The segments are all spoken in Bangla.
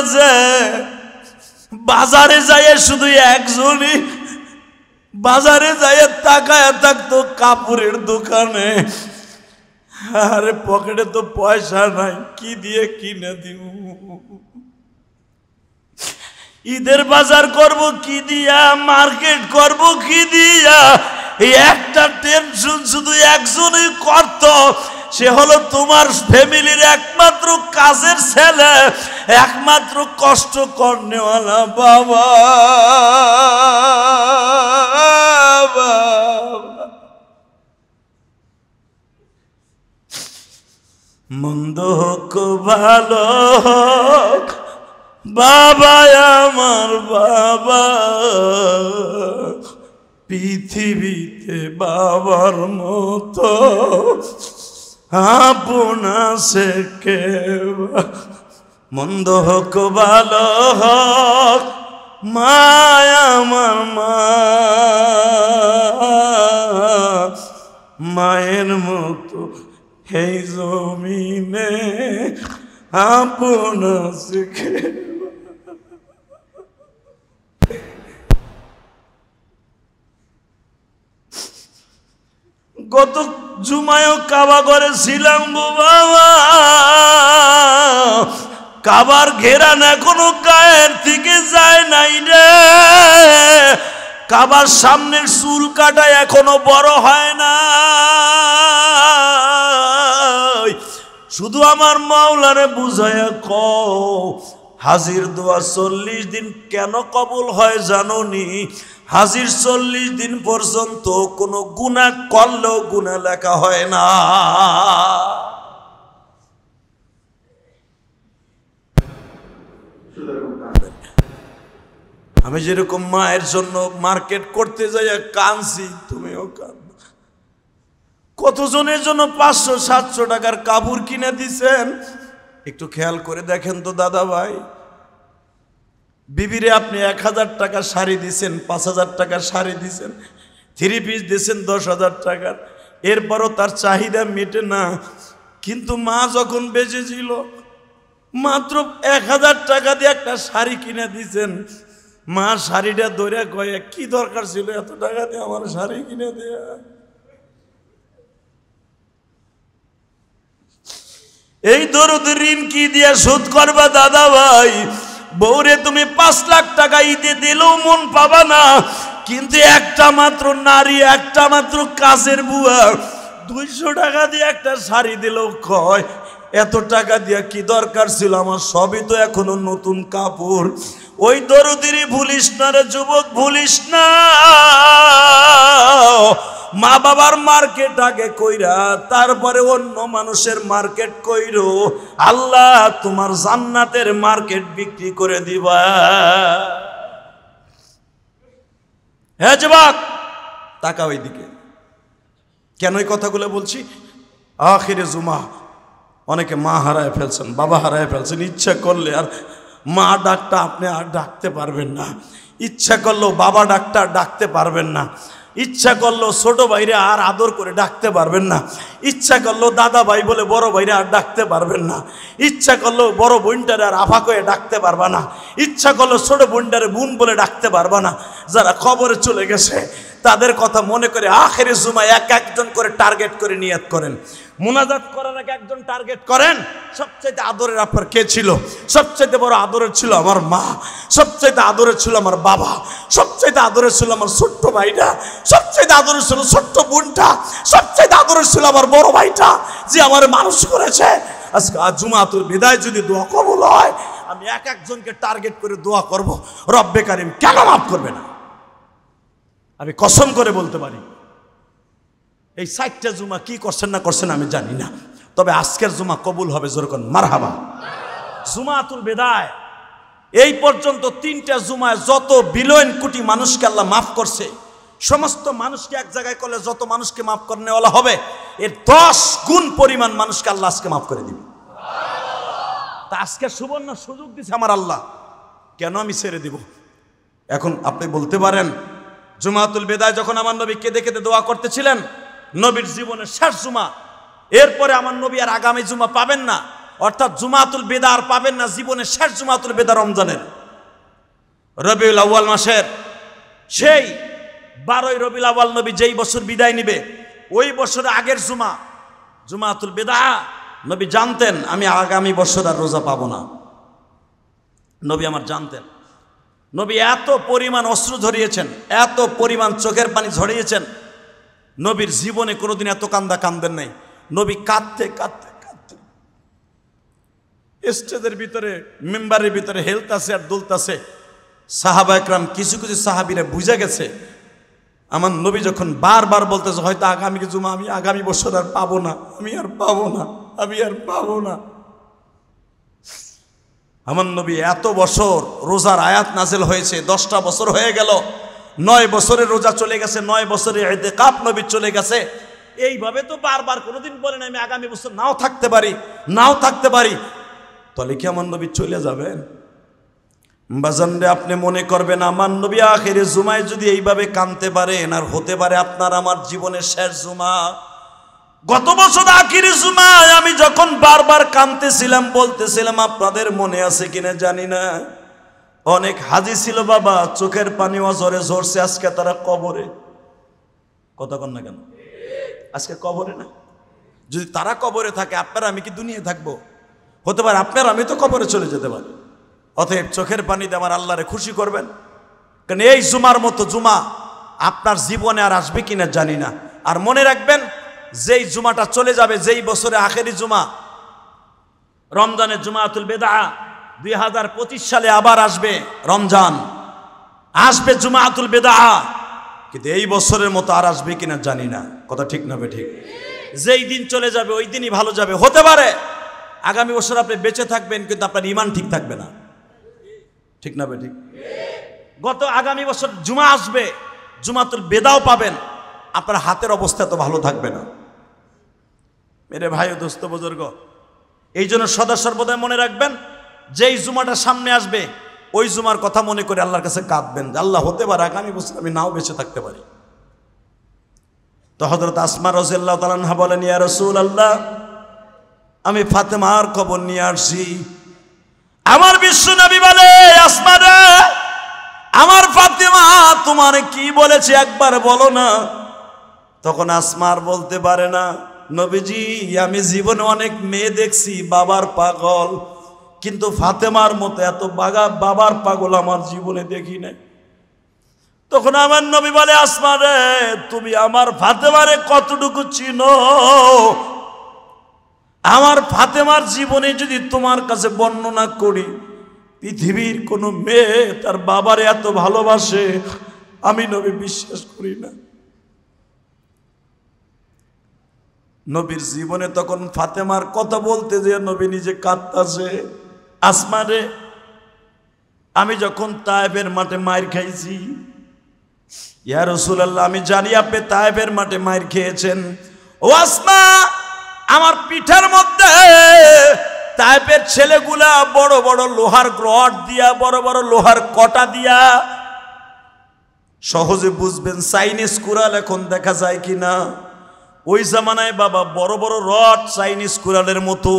আছে বাজারে যাইয়ে শুধু একজনই বাজারে যাইয়ে তাকায় থাকতো কাপড়ের দোকানে আরে পকেটে তো পয়সা নাই কি দিয়ে কিনে দিব ঈদের বাজার করব কি দিয়া মার্কেট করব কি দিয়া একটা টেনশন শুধু একজনই করতো সে হলো তোমার ফ্যামিলির একমাত্র কাজের ছেলে একমাত্র কষ্ট কর্নেওয়ালা বাবা মন্দ হোক ভালো বাবা আমার বাবা পৃথিবীতে বাবার মতো আপনা সে কে মন্দ হোক ভালো হোক মায়া আমার মা মায়ের মতো হে জমিনে আপনা আছে কেউ গত জুমায় কাবা করেছিলাম ছিলাম গো বাবা কাবার ঘেরান এখনো গায়ের থেকে যায় নাই রে কাবার সামনের চুল কাটা এখনো বড় হয় না শুধু আমার মাওলারে বুঝাইয়া ক হাজির দোয়া চল্লিশ দিন কেন কবুল হয় জানো নি হাজির চল্লিশ দিন পর্যন্ত কোনো গুণা করলেও গুণা লেখা হয় না আমি যেরকম মায়ের জন্য মার্কেট করতে যাইয়া কানছি তুমিও কান কতজনের জন্য পাঁচশো সাতশো টাকার কাপড় কিনে দিছেন একটু খেয়াল করে দেখেন তো দাদা ভাই বিবিরে আপনি এক হাজার টাকা শাড়ি দিছেন পাঁচ হাজার টাকার শাড়ি দিছেন থ্রি পিস দিয়েছেন দশ হাজার টাকার এরপরও তার চাহিদা মেটে না কিন্তু মা যখন বেঁচে ছিল মাত্র এক হাজার টাকা দিয়ে একটা শাড়ি কিনে দিয়েছেন মা শাড়িটা দৌড়ে কয়ে কি দরকার ছিল এত টাকা দিয়ে আমার শাড়ি কিনে দেয়া এই দরদের ঋণ কি দিয়ে শোধ করবা দাদা ভাই বৌরে তুমি পাঁচ লাখ টাকা ঈদে দিলেও মন পাবা না কিন্তু একটা মাত্র নারী একটা মাত্র কাজের বুয়া দুইশো টাকা দিয়ে একটা শাড়ি দিলেও কয় এত টাকা দিয়ে কি দরকার ছিল আমার সবই তো এখনো নতুন কাপড় ওই দরুদিরি ভুলিস না রে যুবক ভুলিস না মা বাবার মার্কেট আগে কইরা তারপরে অন্য মানুষের মার্কেট কইরো আল্লাহ তোমার জান্নাতের মার্কেট বিক্রি করে দিবা হ্যাঁ যুবক তাকা ওইদিকে কেন এই কথাগুলো বলছি আখিরে জুমা অনেকে মা হারায় ফেলছেন বাবা হারায় ফেলছেন ইচ্ছা করলে আর মা ডাকটা আপনি আর ডাকতে পারবেন না ইচ্ছা করলো বাবা ডাকটা ডাকতে পারবেন না ইচ্ছা করলো ছোট ভাইরে আর আদর করে ডাকতে পারবেন না ইচ্ছা করলো দাদা ভাই বলে বড় ভাইরে আর ডাকতে পারবেন না ইচ্ছা করলো বড় বোনটারে আর আফা করে ডাকতে পারবা না ইচ্ছা করলো ছোট বোনটারে বোন বলে ডাকতে পারবা না যারা খবরে চলে গেছে তাদের কথা মনে করে আখেরে জুমায় এক একজন করে টার্গেট করে নিয়াত করেন মোনাজাত করার আগে একজন টার্গেট করেন সবচাইতে আদরের আপনার কে ছিল সবচাইতে বড় আদরের ছিল আমার মা সবচেয়ে আদরের ছিল আমার বাবা সবচাইতে আদরের ছিল আমার ছোট্ট ভাইটা সবচেয়ে আদরের ছিল ছোট্ট বোনটা সবচেয়ে আদরের ছিল আমার বড় ভাইটা যে আমার মানুষ করেছে আজকে আজুমাতুর বিদায় যদি দোয়া কবুল হয় আমি এক একজনকে টার্গেট করে দোয়া করব রব্বে কারিম কেন মাফ করবে না আমি কসম করে বলতে পারি এই সাইটটা জুমা কি করছেন না করছেন আমি জানি না তবে আজকের জুমা কবুল হবে যেরকম মারহাবা জুমাতুল বেদায় এই পর্যন্ত তিনটা জুমায় যত বিলয়ন কোটি মানুষকে আল্লাহ মাফ করছে সমস্ত মানুষকে এক জায়গায় করলে যত মানুষকে মাফ করে নেওয়া হবে এর দশ গুণ পরিমাণ মানুষকে আল্লাহ আজকে মাফ করে দিবে তা আজকে সুবর্ণ সুযোগ দিছে আমার আল্লাহ কেন আমি ছেড়ে দিব এখন আপনি বলতে পারেন জুমাতুল বেদায় যখন আমার নবী কেঁদে কেঁদে দোয়া করতেছিলেন নবীর জীবনের শেষ জুমা এরপরে আমার নবী আর আগামী জুমা পাবেন না অর্থাৎ জুমাতুল বেদার আর পাবেন না জীবনের শেষ জুমাতুল বেদা রমজানের রবিউল আউ্বাল মাসের সেই বারোই রবিউল আউ্বাল নবী যেই বছর বিদায় নিবে ওই বছর আগের জুমা জুমাতুল বেদা নবী জানতেন আমি আগামী বছর আর রোজা পাবো না নবী আমার জানতেন নবী এত পরিমাণ অস্ত্র ধরিয়েছেন এত পরিমাণ চোখের পানি ঝরিয়েছেন নবীর জীবনে কোনোদিন এত কান্দা কান্দেন নাই নবী কাঁদতে কাঁদতে কাঁদতে স্টেজের ভিতরে মেম্বারের ভিতরে হেলতাছে আর দুলতাছে সাহাবা একরাম কিছু কিছু সাহাবিরা বুঝে গেছে আমার নবী যখন বারবার বলতেছে হয়তো আগামী জুমা আমি আগামী বছর আর পাবো না আমি আর পাবো না আমি আর পাবো না আমার নবী এত বছর রোজার আয়াত নাজেল হয়েছে দশটা বছর হয়ে গেল নয় বছরের রোজা চলে গেছে নয় বছরের এতে কাপ নবী চলে গেছে এইভাবে তো বারবার কোনোদিন বলেন আমি আগামী বছর নাও থাকতে পারি নাও থাকতে পারি তাহলে কি আমার নবী চলে যাবেন বাজানরে আপনি মনে করবেন আমার নবী আখের জুমায় যদি এইভাবে কানতে পারেন আর হতে পারে আপনার আমার জীবনের শেষ জুমা গত বছর আখির জুমায় আমি যখন বারবার কানতেছিলাম বলতেছিলাম আপনাদের মনে আছে কিনা জানি না অনেক হাজি ছিল বাবা চোখের পানি অজরে ঝরছে আজকে তারা কবরে কথা কন না কেন আজকে কবরে না যদি তারা কবরে থাকে আপনারা আমি কি দুনিয়া থাকবো হতে পারে আপনার আমি তো কবরে চলে যেতে পারি অতএব চোখের পানিতে আমার আল্লাহরে খুশি করবেন কারণ এই জুমার মতো জুমা আপনার জীবনে আর আসবে কিনা জানি না আর মনে রাখবেন যেই জুমাটা চলে যাবে যেই বছরে আখেরি জুমা রমজানের জুমা আতুল বেদা দুই সালে আবার আসবে রমজান আসবে জুমা আতুল বেদা কিন্তু এই বছরের মতো আর আসবে কিনা জানি না কথা ঠিক না ঠিক যেই দিন চলে যাবে ওই দিনই ভালো যাবে হতে পারে আগামী বছর আপনি বেঁচে থাকবেন কিন্তু আপনার ইমান ঠিক থাকবে না ঠিক না ঠিক গত আগামী বছর জুমা আসবে জুমাতুল বেদাও পাবেন আপনার হাতের অবস্থা তো ভালো থাকবে না মেরে ভাই দোস্ত বুজুর্গ এই জন্য সদা সর্বদা মনে রাখবেন যেই জুমাটা সামনে আসবে ওই জুমার কথা মনে করে আল্লাহর কাছে কাঁদবেন আল্লাহ হতে পারে আগামী বছর আমি নাও বেঁচে থাকতে পারি তো হজরত আসমা রজিল্লাহ তালানহা বলেন ইয়া রসুল আল্লাহ আমি ফাতেমার খবর নিয়ে আসছি আমার বিশ্ব নবী বলে আমার ফাতেমা তোমার কি বলেছে একবার বলো না তখন আসমার বলতে পারে না নবীজি আমি জীবনে অনেক মেয়ে দেখছি বাবার পাগল কিন্তু ফাতেমার মতো এত বাগা বাবার পাগল আমার জীবনে দেখি নাই তখন আমার নবী বলে আসমা রে তুমি আমার ফাতেমারে কতটুকু চিনো আমার ফাতেমার জীবনে যদি তোমার কাছে বর্ণনা করি পৃথিবীর কোনো মেয়ে তার বাবারে এত ভালোবাসে আমি নবী বিশ্বাস করি না নবীর জীবনে তখন ফাতেমার কথা বলতে যে নবী নিজে কাঁদতাছে আসমারে আমি যখন তায়েবের মাঠে মায়ের খাইছি ইয়া রসুলাল্লাহ আমি জানি আপনি তায়েবের মাঠে মায়ের খেয়েছেন ও আসমা আমার পিঠের মধ্যে তায়েবের ছেলেগুলা বড় বড় লোহার গ্রট দিয়া বড় বড় লোহার কটা দিয়া সহজে বুঝবেন চাইনিজ কুরাল এখন দেখা যায় কি না ওই জামানায় বাবা বড় বড় রড চাইনিজ কুরালের মতো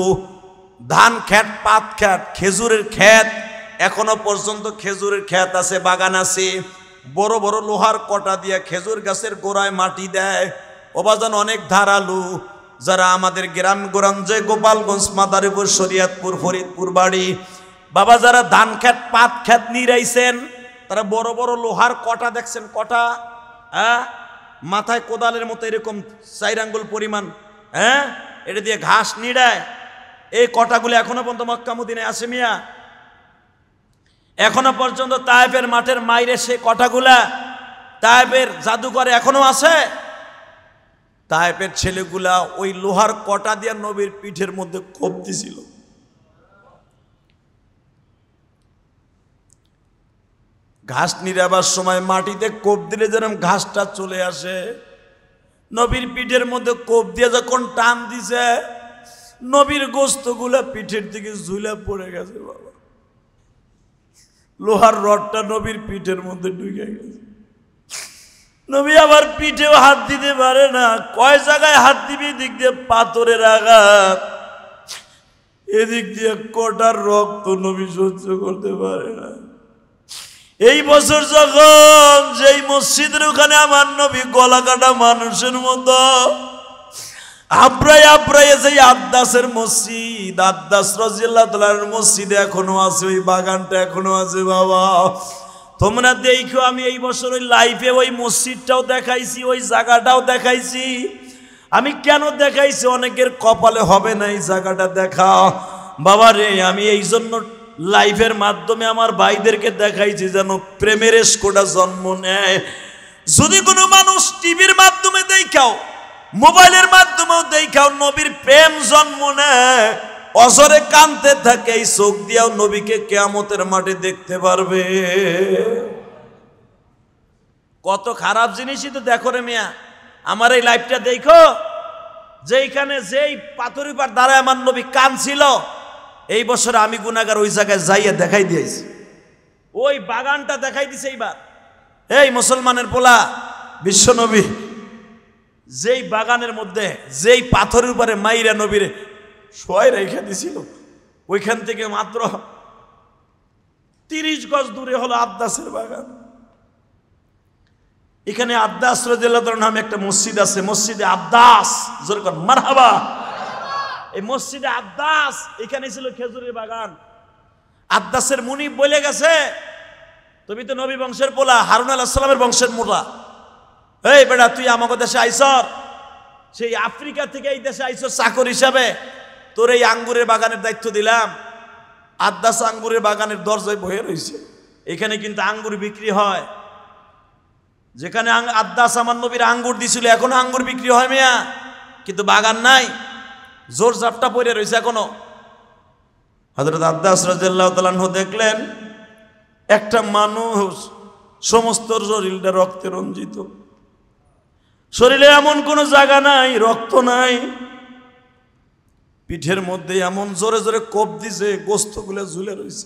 ধান খ্যাত পাত খ্যাত খেজুরের খ্যাত এখনো পর্যন্ত খেজুরের খ্যাত আছে বাগান আছে বড় বড় লোহার কটা দিয়ে খেজুর গাছের গোড়ায় মাটি দেয় ওবাজান অনেক ধারালু যারা আমাদের গ্রাম গোরাঞ্জে গোপালগঞ্জ মাদারীপুর শরিয়াতপুর ফরিদপুর বাড়ি বাবা যারা ধান খ্যাত পাত খ্যাত নিরাইছেন তারা বড় বড় লোহার কটা দেখছেন কটা হ্যাঁ মাথায় কোদালের মতো এরকম চাইরাঙ্গুল পরিমাণ হ্যাঁ এটা দিয়ে ঘাস নিড়ায় এই কটাগুলো এখনো পর্যন্ত মক্কামুদ্দিনে আছে মিয়া এখনো পর্যন্ত তায়েফের মাঠের মাইরে সে কটাগুলা তায়েফের জাদুঘরে এখনো আছে তায়েফের ছেলেগুলা ওই লোহার কটা দিয়ে নবীর পিঠের মধ্যে কোপ দিছিল ঘাস নিরাবার সময় মাটিতে কোপ দিলে যেরকম ঘাসটা চলে আসে নবীর পিঠের মধ্যে কোপ দিয়ে যখন টান দিছে নবীর গুলা পিঠের দিকে ঝুলা পড়ে গেছে বাবা লোহার রডটা নবীর পিঠের মধ্যে ঢুকে গেছে নবী আবার পিঠেও হাত দিতে পারে না কয় জায়গায় হাত দিবি দিক দিয়ে পাথরের আঘাত এদিক দিয়ে কটার রক্ত নবী সহ্য করতে পারে না এই বছর যখন যেই মসজিদের ওখানে আমার নবী গলা কাটা মানুষের মতো আব্রাই আব্রাই যে আদাসের মসজিদ আদাস রাজিয়াল্লাহ তালার মসজিদ এখনো আছে ওই বাগানটা এখনো আছে বাবা তোমরা দেখো আমি এই বছর ওই লাইফে ওই মসজিদটাও দেখাইছি ওই জায়গাটাও দেখাইছি আমি কেন দেখাইছি অনেকের কপালে হবে না এই জায়গাটা দেখা বাবা রে আমি এই জন্য লাইফের মাধ্যমে আমার ভাইদেরকে দেখাইছি যেন প্রেমের স্কোটা জন্ম নেয় যদি কোনো মানুষ টিভির মাধ্যমে দেখাও মোবাইলের মাধ্যমেও দেখাও নবীর প্রেম জন্ম নেয় অজরে কানতে থাকে এই চোখ দিয়েও নবীকে কেয়ামতের মাঠে দেখতে পারবে কত খারাপ জিনিসই তো দেখো রে মিয়া আমার এই লাইফটা দেখো যেইখানে যেই পাথরি পার দাঁড়ায় আমার নবী ছিল এই বছরে আমি গুণাগার ওই জায়গায় যাইয়া দেখাই দিয়েছি ওই বাগানটা দেখাই দিছে এইবার এই মুসলমানের পোলা বিশ্বনবী যেই বাগানের মধ্যে যেই পাথরের উপরে মাইরা নবীরে শোয় রেখে দিছিল ওইখান থেকে মাত্র তিরিশ গজ দূরে হলো আদ্দাসের বাগান এখানে আদ্দাস রাজিয়াল্লাহর নামে একটা মসজিদ আছে মসজিদে আদ্দাস যেরকম মারহাবা এই মসজিদে আদ্দাস এখানে ছিল খেজুরের বাগান আদ্দাসের মুনি বলে গেছে তুমি তো নবী বংশের পোলা হারুন আল্লাহ সাল্লামের বংশের মোলা এই বেটা তুই আমাকে দেশে আইসর সেই আফ্রিকা থেকে এই দেশে আইসর চাকর হিসাবে তোর এই আঙ্গুরের বাগানের দায়িত্ব দিলাম আদাস আঙ্গুরের বাগানের দরজায় বয়ে রয়েছে এখানে কিন্তু আঙ্গুর বিক্রি হয় যেখানে আদাস আমার নবীর আঙ্গুর দিছিল এখনো আঙ্গুর বিক্রি হয় মেয়া কিন্তু বাগান নাই জোর জাপটা পড়ে রয়েছে এখনো হজরত আদাস রাজ্লাহ দেখলেন একটা মানুষ সমস্ত শরীরটা রক্তে রঞ্জিত শরীরে এমন কোনো জায়গা নাই রক্ত নাই পিঠের মধ্যে এমন জোরে জোরে কোপ দিছে গোস্তগুলো ঝুলে রয়েছে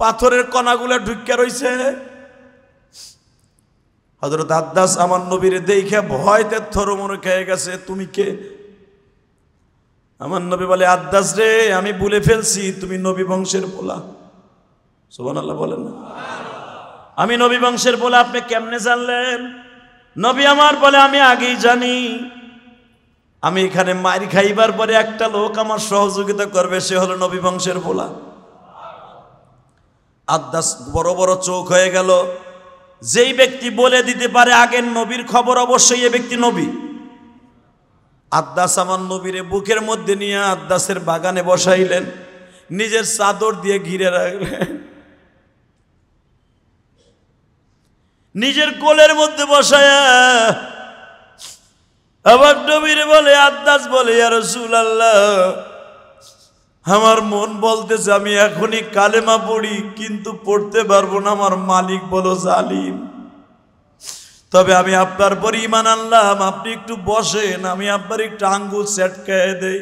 পাথরের কণাগুলো ঢুকিয়া রয়েছে হজরত আদাস আমার নবীর দেখে ভয়তে থরমরে খেয়ে গেছে তুমি কে আমার নবী বলে আদাস রে আমি বলে ফেলছি তুমি নবী বংশের বোলা সোবান আল্লাহ বলেন আমি নবী বংশের পোলা আপনি কেমনে জানলেন নবী আমার বলে আমি আগেই জানি আমি এখানে মার খাইবার পরে একটা লোক আমার সহযোগিতা করবে সে হলো নবী বংশের ভোলা আদাস বড় বড় চোখ হয়ে গেল যেই ব্যক্তি বলে দিতে পারে আগের নবীর খবর অবশ্যই এ ব্যক্তি নবী আদাস আমার নবীরে বুকের মধ্যে নিয়ে আদাসের বাগানে বসাইলেন নিজের চাদর দিয়ে ঘিরে রাখলেন নিজের কোলের মধ্যে বসায়া আবার নবীর বলে আদাস বলে আর আল্লাহ আমার মন বলতেছে আমি এখনই কালেমা পড়ি কিন্তু পড়তে পারবো না আমার মালিক বলো জালিম তবে আমি আপনার পর ইমান আনলাম আপনি একটু বসেন আমি আপনার একটু আঙ্গুল খেয়ে দেই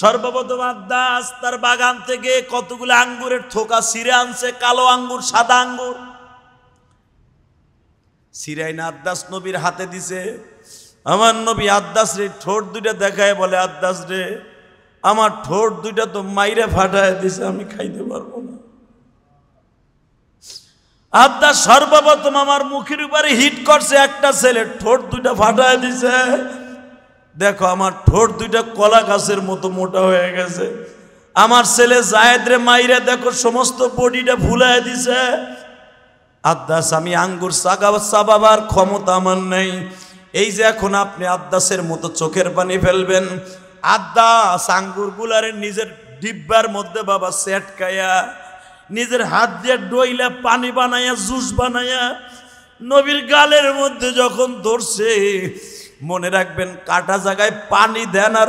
সর্বপ্রথম আদাস তার বাগান থেকে কতগুলো আঙ্গুরের থোকা সিরে আনছে কালো আঙ্গুর সাদা আঙ্গুর সিরাইন আদাস নবীর হাতে দিছে আমার নবী আদাস রে ঠোঁট দুইটা দেখায় বলে আদাস রে আমার ঠোঁট দুইটা তো মাইরে ফাটায় দিছে আমি খাইতে পারবো না আদাস সর্বপ্রথম আমার মুখের উপরে হিট করছে একটা ছেলে ঠোঁট দুইটা ফাটায় দিছে দেখো আমার ঠোঁট দুইটা কলা গাছের মতো মোটা হয়ে গেছে আমার ছেলে জায়েদ রে মাইরে দেখো সমস্ত বডিটা ফুলায় দিছে আদাস আমি আঙ্গুর সাবাবার ক্ষমতা আমার নেই এই যে এখন আপনি আদাসের মতো চোখের পানি ফেলবেন আদাস আঙ্গুর গুলারে নিজের ডিব্বার মধ্যে বাবা সেটকায়া নিজের হাত দিয়ে ডইলা পানি বানায়া জুস বানাইয়া নবীর গালের মধ্যে যখন ধরছে মনে রাখবেন কাটা জায়গায় পানি দেন আর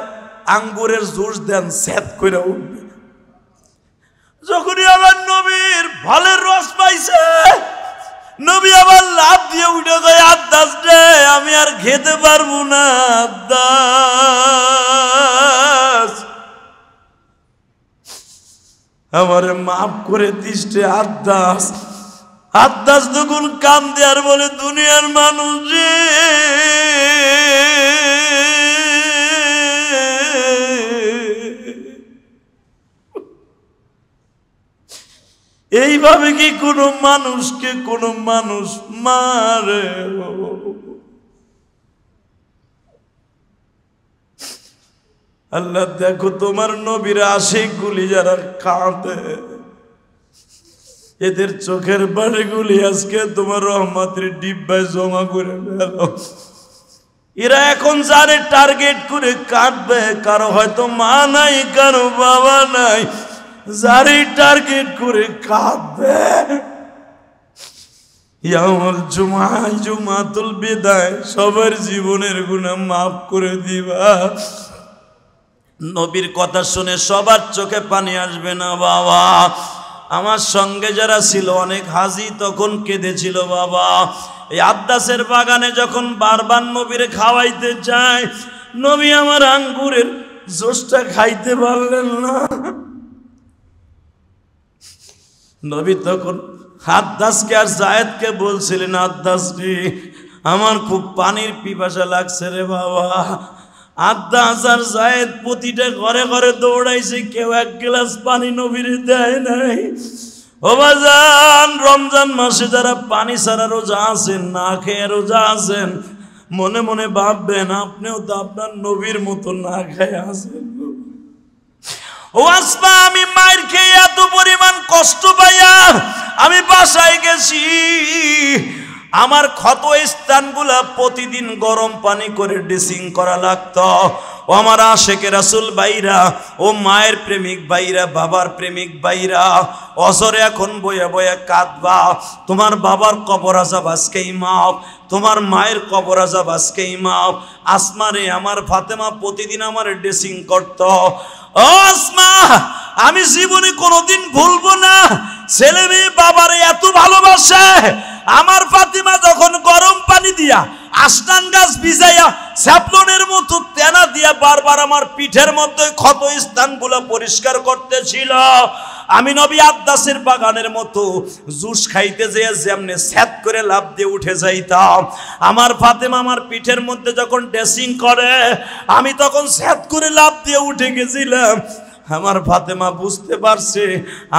আঙ্গুরের জুস দেন সেট করে উঠবে যখনই আমার নবীর ভালের রস পাইছে নবী আবার লাভ দিয়ে উঠে যায় আদাস আমি আর খেতে পারবো না আদাস আমারে মাফ করে দিষ্টে আদাস আদাস তখন কান দেয়ার বলে দুনিয়ার মানুষ এইভাবে কি কোনো মানুষকে কোনো মানুষ মারে আল্লাহ দেখো তোমার নবীর গুলি যারা কাঁদে এদের চোখের বাড়িগুলি আজকে তোমার রহমাতের ডিব্বায় জমা করে ফেল এরা এখন যারে টার্গেট করে কাটবে কারো হয়তো মা নাই কারো বাবা নাই যারই টার্গেট করে কাঁদবে ইয়ামল জুমা জুমাতুল বিদায় সবার জীবনের গুণা মাফ করে দিবা নবীর কথা শুনে সবার চোখে পানি আসবে না বাবা আমার সঙ্গে যারা ছিল অনেক হাজি তখন কেঁদেছিল বাবা এই আব্দাসের বাগানে যখন বারবার নবীর খাওয়াইতে চায় নবী আমার আঙ্গুরের জোসটা খাইতে পারলেন না নবী তখন হাদ্দাসকে আর জায়েদকে বলছিলেন আদ্দাসজি আমার খুব পানির পিপাসা লাগছে রে বাবা আদ্দাস আর জায়েদ প্রতিটা ঘরে ঘরে দৌড়াইছে কেউ এক গ্লাস পানি নবীরে দেয় নাই ওবাজান রমজান মাসে যারা পানি ছাড়া রোজা আছেন না খেয়ে রোজা আছেন মনে মনে ভাববেন আপনিও তো আপনার নবীর মতো না খেয়ে আছেন ওয়াসপা আমি মায়ের খেয়ে এত পরিমাণ কষ্ট পাইয়া আমি বাসায় গেছি আমার ক্ষত স্থানগুলা প্রতিদিন গরম পানি করে ড্রেসিং করা লাগতো ও আমার আশেকে রাসুল বাইরা ও মায়ের প্রেমিক বাইরা বাবার প্রেমিক বাইরা অসরে এখন বয়া বয়ে কাঁদবা তোমার বাবার কবর আজাব আজকেই মাপ তোমার মায়ের কবর আজাব আজকেই মাপ আসমারে আমার ফাতেমা প্রতিদিন আমার ড্রেসিং করত অসমা আমি জীবনে কোনোদিন ভুলবো না ছেলে মেয়ে বাবারে এত ভালোবাসে আমার ফাতিমা যখন গরম পানি দিয়া আসনান গাছ ভিজাইয়া স্যাপলনের মতো তেনা দিয়া বারবার আমার পিঠের মধ্যে ক্ষত স্থানগুলো পরিষ্কার করতেছিল আমি নবী আব্দাসের বাগানের মতো জুস খাইতে যেয়ে যেমনি স্যাত করে লাভ দিয়ে উঠে যাইতাম আমার ফাতেমা আমার পিঠের মধ্যে যখন ড্রেসিং করে আমি তখন স্যাত করে লাভ দিয়ে উঠে গেছিলাম আমার ফাতেমা বুঝতে পারছে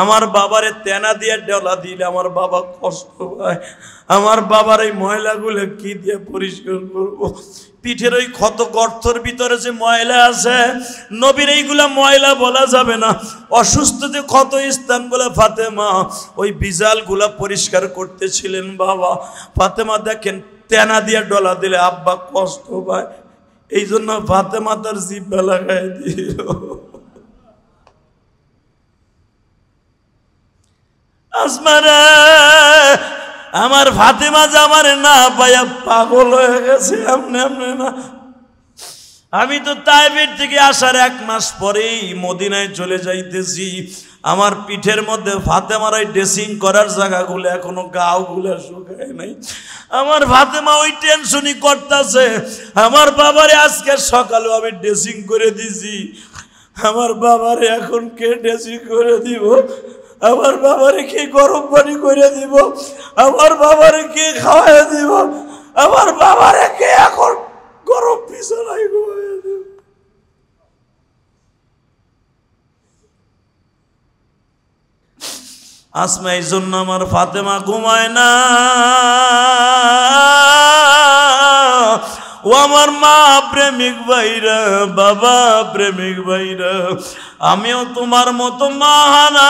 আমার বাবারে তেনা দিয়ে ডলা দিলে আমার বাবা কষ্ট হয় আমার বাবার এই ময়লাগুলো কি দিয়ে পরিষ্কার করব। পিঠের ওই ক্ষত গর্তর ভিতরে যে ময়লা আছে নবীর এইগুলা ময়লা বলা যাবে না অসুস্থ যে ক্ষত স্থান বলে ফাতেমা ওই গুলা পরিষ্কার করতেছিলেন বাবা ফাতেমা দেখেন তেনা দিয়ে ডলা দিলে আব্বা কষ্ট পায় এই জন্য ফাতেমা তার জিব্বা লাগাই দিল আসমারা আমার ফাতেমা আমার না পাইয়া পাগল হয়ে গেছে এমনি এমনি না আমি তো তাইবের থেকে আসার এক মাস পরেই মদিনায় চলে যাইতেছি আমার পিঠের মধ্যে ফাতেমার ওই ড্রেসিং করার জায়গাগুলো এখনো গাওগুলো শুকায় নাই আমার ফাতেমা ওই টেনশনই করতেছে আমার বাবারে আজকে সকালেও আমি ড্রেসিং করে দিছি আমার বাবারে এখন কে ড্রেসিং করে দিব আমার বাবারে কি গরম পানি করে দিব আমার বাবারে কি খাওয়াই দিব আমার বাবারে কে এখন গরম পিছনাই আসমা এই জন্য আমার ফাতেমা ঘুমায় না ও আমার মা প্রেমিক বাইরা বাবা প্রেমিক বাইরা আমিও তোমার মতো মাহানা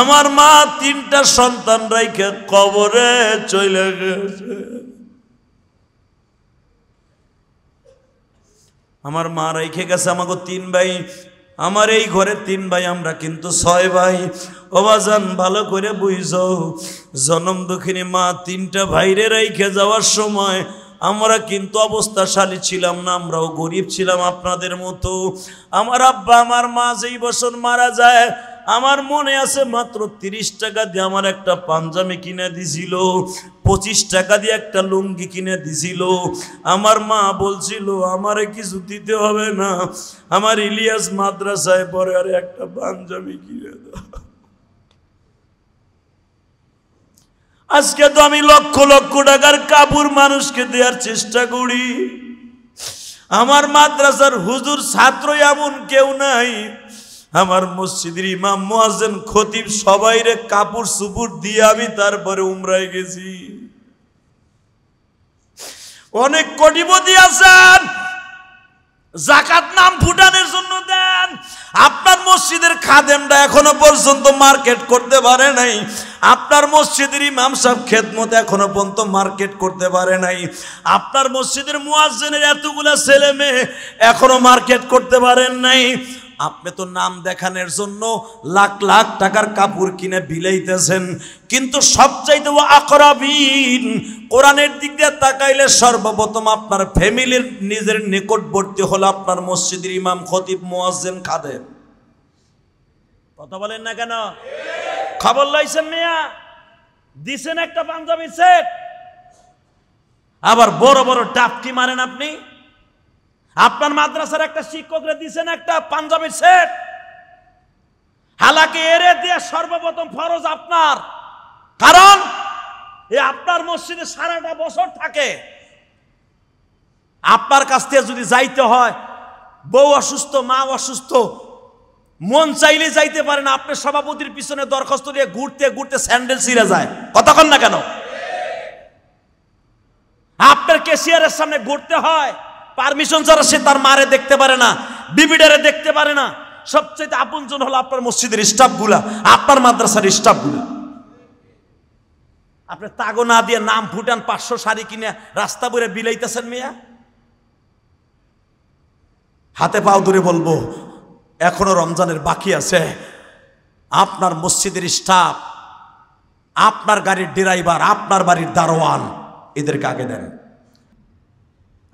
আমার মা তিনটা সন্তান রাইখে কবরে চলে গেছে আমার মা রাইখে গেছে আমাকে তিন ভাই আমার এই ঘরে তিন ভাই আমরা কিন্তু ছয় ভাই অবাজান ভালো করে বুঝ জনম দক্ষিণী মা তিনটা ভাইরে রাইখে যাওয়ার সময় আমরা কিন্তু অবস্থাশালী ছিলাম না আমরাও গরিব ছিলাম আপনাদের মতো আমার আব্বা আমার মা যেই বছর মারা যায় আমার মনে আছে মাত্র তিরিশ টাকা দিয়ে আমার একটা পাঞ্জামি কিনে দিছিল পঁচিশ টাকা দিয়ে একটা লুঙ্গি কিনে দিছিল আমার মা বলছিল আমার কিছু দিতে হবে না আমার ইলিয়াস মাদ্রাসায় পরে আরে একটা পাঞ্জামি কিনে দাও আজকে তো আমি লক্ষ লক্ষ টাকার কাপড় মানুষকে দেওয়ার চেষ্টা করি আমার মাদ্রাসার হুজুর ছাত্র এমন কেউ নাই আমার মসজিদের ইমাম মোয়াজেন খতিব সবাইরে কাপড় সুপুর দিয়ে আমি তারপরে উমরায় গেছি অনেক কটিপতি আছেন জাকাত নাম ফুটানের জন্য দেন আপনার মসজিদের খাদেমটা এখনো পর্যন্ত মার্কেট করতে পারে নাই আপনার মসজিদের ইমাম সাহেব খেদমত এখনো পর্যন্ত মার্কেট করতে পারে নাই আপনার মসজিদের মুয়াজ্জেনের এতগুলা ছেলে মেয়ে এখনো মার্কেট করতে পারেন নাই আপনি তো নাম দেখানোর জন্য লাখ লাখ টাকার কাপড় কিনে বিলাইতেছেন কিন্তু সবচাইতে আকরাবিন কোরআনের দিক দিয়ে তাকাইলে সর্বপ্রথম আপনার ফ্যামিলির নিজের নিকটবর্তী হলো আপনার মসজিদের ইমাম খতিব মোয়াজ্জেন খাদেম কথা বলেন না কেন খবর লাইছেন মিয়া দিছেন একটা পাঞ্জাবি সেট আবার বড় বড় টাপকি মারেন আপনি আপনার মাদ্রাসার একটা শিক্ষকরে দিছেন একটা পাঞ্জাবির সেট হালাকি এরে দিয়ে সর্বপ্রথম ফরজ আপনার কারণ এ আপনার মসজিদে সারাটা বছর থাকে আপনার কাছ থেকে যদি যাইতে হয় বউ অসুস্থ মা অসুস্থ মন চাইলে যাইতে পারে না আপনার সভাপতির পিছনে দরখাস্ত দিয়ে ঘুরতে ঘুরতে স্যান্ডেল ছিঁড়ে যায় কতক্ষণ না কেন আপনার কেসিয়ারের সামনে ঘুরতে হয় পারমিশন ছাড়া সে তার মারে দেখতে পারে না বিবিডারে দেখতে পারে না সবচেয়ে আপনজন হলো আপনার মসজিদের স্টাফগুলা আপনার মাদ্রাসার স্টাফগুলা আপনি তাগো না দিয়ে নাম ফুটান পাঁচশো শাড়ি কিনে রাস্তা বইরে বিলাইতেছেন মেয়া হাতে পাও ধরে বলবো এখনো রমজানের বাকি আছে আপনার মসজিদের স্টাফ আপনার গাড়ির ড্রাইভার আপনার বাড়ির দারোয়ান এদেরকে আগে দেন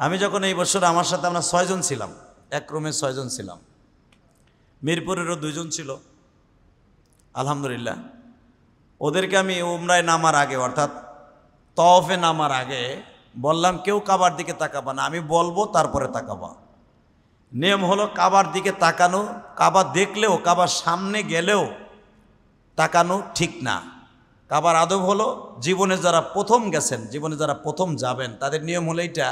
আমি যখন এই বছর আমার সাথে আমরা ছয়জন ছিলাম এক রুমে ছয়জন ছিলাম মিরপুরেরও দুইজন ছিল আলহামদুলিল্লাহ ওদেরকে আমি উমরায় নামার আগে অর্থাৎ তফে নামার আগে বললাম কেউ কাবার দিকে তাকাবা না আমি বলবো তারপরে তাকাবা নিয়ম হলো কাবার দিকে তাকানো কাবা দেখলেও কাবার সামনে গেলেও তাকানো ঠিক না কাবার আদব হলো জীবনে যারা প্রথম গেছেন জীবনে যারা প্রথম যাবেন তাদের নিয়ম হলো এইটা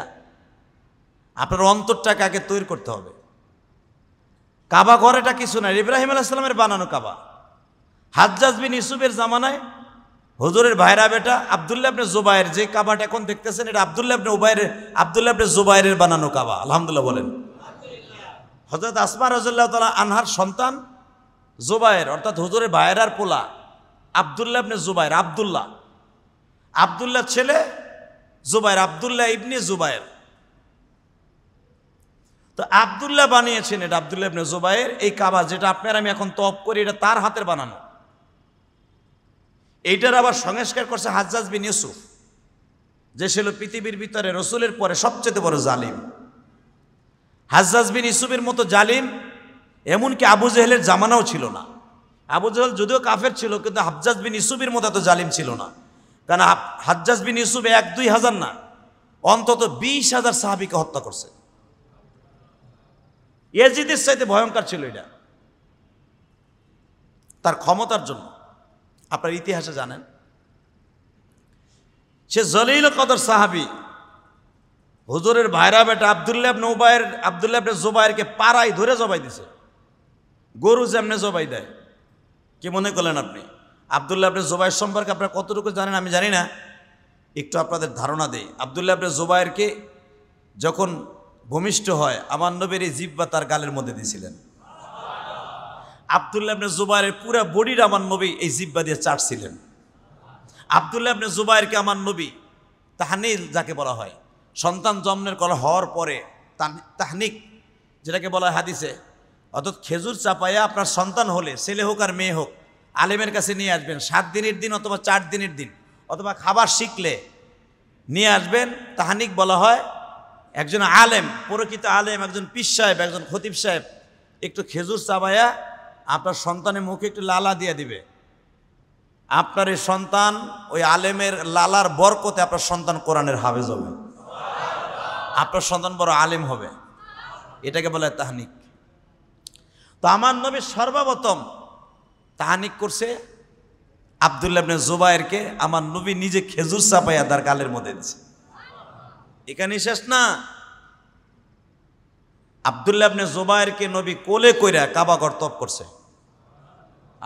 আপনার অন্তরটাকে আগে তৈরি করতে হবে কাবা ঘরেটা কিছু নাই ইব্রাহিম আলাইসালামের বানানো কাবা হাজ্জাজ বিন ইসুফের জামানায় হজুরের ভাইরা বেটা আবদুল্লাহ আপনি জোবায়ের যে কাবাটা এখন দেখতেছেন এটা আবদুল্লাহ আপনি উবায়ের আবদুল্লাহ আপনি জুবাইরের বানানো কাবা আলহামদুল্লাহ বলেন হজরত আসমা রাজুল্লাহ তালা আনহার সন্তান জোবায়ের অর্থাৎ হজুরের ভাইরার পোলা আবদুল্লাহ আপনি জুবাইর আবদুল্লাহ আবদুল্লাহ ছেলে জুবাইর আবদুল্লাহ ইবনে জুবাইর তো আবদুল্লাহ বানিয়েছেন এটা আবদুল্লাহ ইবনে জোবাইয়ের এই কাবা যেটা আপনার আমি এখন তপ করি এটা তার হাতের বানানো এইটার আবার সংস্কার করছে হাজ্জাজ বিন ইউসুফ যে ছিল পৃথিবীর ভিতরে রসুলের পরে সবচেয়ে বড় জালিম হাজ্জাজ বিন ইউসুফের মতো জালিম এমনকি আবু জেহেলের জামানাও ছিল না আবু জেহেল যদিও কাফের ছিল কিন্তু হাজ্জাজ বিন ইউসুফের মতো এত জালিম ছিল না কারণ হাজ্জাজ বিন ইউসুফ এক দুই হাজার না অন্তত বিশ হাজার সাহাবিকে হত্যা করছে ইয়াজিদের চাইতে ভয়ঙ্কর ছিল এটা তার ক্ষমতার জন্য আপনার ইতিহাসে জানেন সে জলিল কদর সাহাবি হুজুরের ভাইরা বেটা আবদুল্লাহ নৌবায়ের আবদুল্লাহ আপনি জোবায়েরকে পাড়ায় ধরে জবাই দিছে গরু যেমনে জবাই দেয় কি মনে করলেন আপনি আবদুল্লাহ আপনি জোবাইয়ের সম্পর্কে আপনার কতটুকু জানেন আমি জানি না একটু আপনাদের ধারণা দেয় আবদুল্লাহ আপনি জোবায়েরকে যখন ভূমিষ্ঠ হয় আমার নবীর এই জিব্বা তার গালের মধ্যে দিয়েছিলেন আবদুল্লাহ ইবনে জুবাইরের পুরা বডির আমার নবী এই জিব্বা দিয়ে চাটছিলেন আবদুল্লাহ ইবনে জুবাইরকে আমার নবী তাহানিল যাকে বলা হয় সন্তান জন্মের কল হওয়ার পরে তাহনিক যেটাকে বলা হয় হাদিসে অর্থাৎ খেজুর চাপাইয়া আপনার সন্তান হলে ছেলে হোক আর মেয়ে হোক আলেমের কাছে নিয়ে আসবেন সাত দিনের দিন অথবা চার দিনের দিন অথবা খাবার শিখলে নিয়ে আসবেন তাহানিক বলা হয় একজন আলেম পরকিত আলেম একজন পিস সাহেব একজন খতিব সাহেব একটু খেজুর চাবাইয়া আপনার সন্তানের মুখে একটু লালা দিয়ে দিবে আপনার এই সন্তান ওই আলেমের লালার বরকতে আপনার সন্তান কোরআনের হাবেজ হবে আপনার সন্তান বড় আলেম হবে এটাকে বলে তাহানিক তো আমার নবী সর্বপ্রথম তাহানিক করছে আবদুল্লাবনে জুবায়েরকে আমার নবী নিজে খেজুর চাপাইয়া তার গালের মধ্যে দিচ্ছে এখানে শেষ না আবদুল্লাহ আপনি জোবায়েরকে নবী কোলে কইরা কাবাগর তপ করছে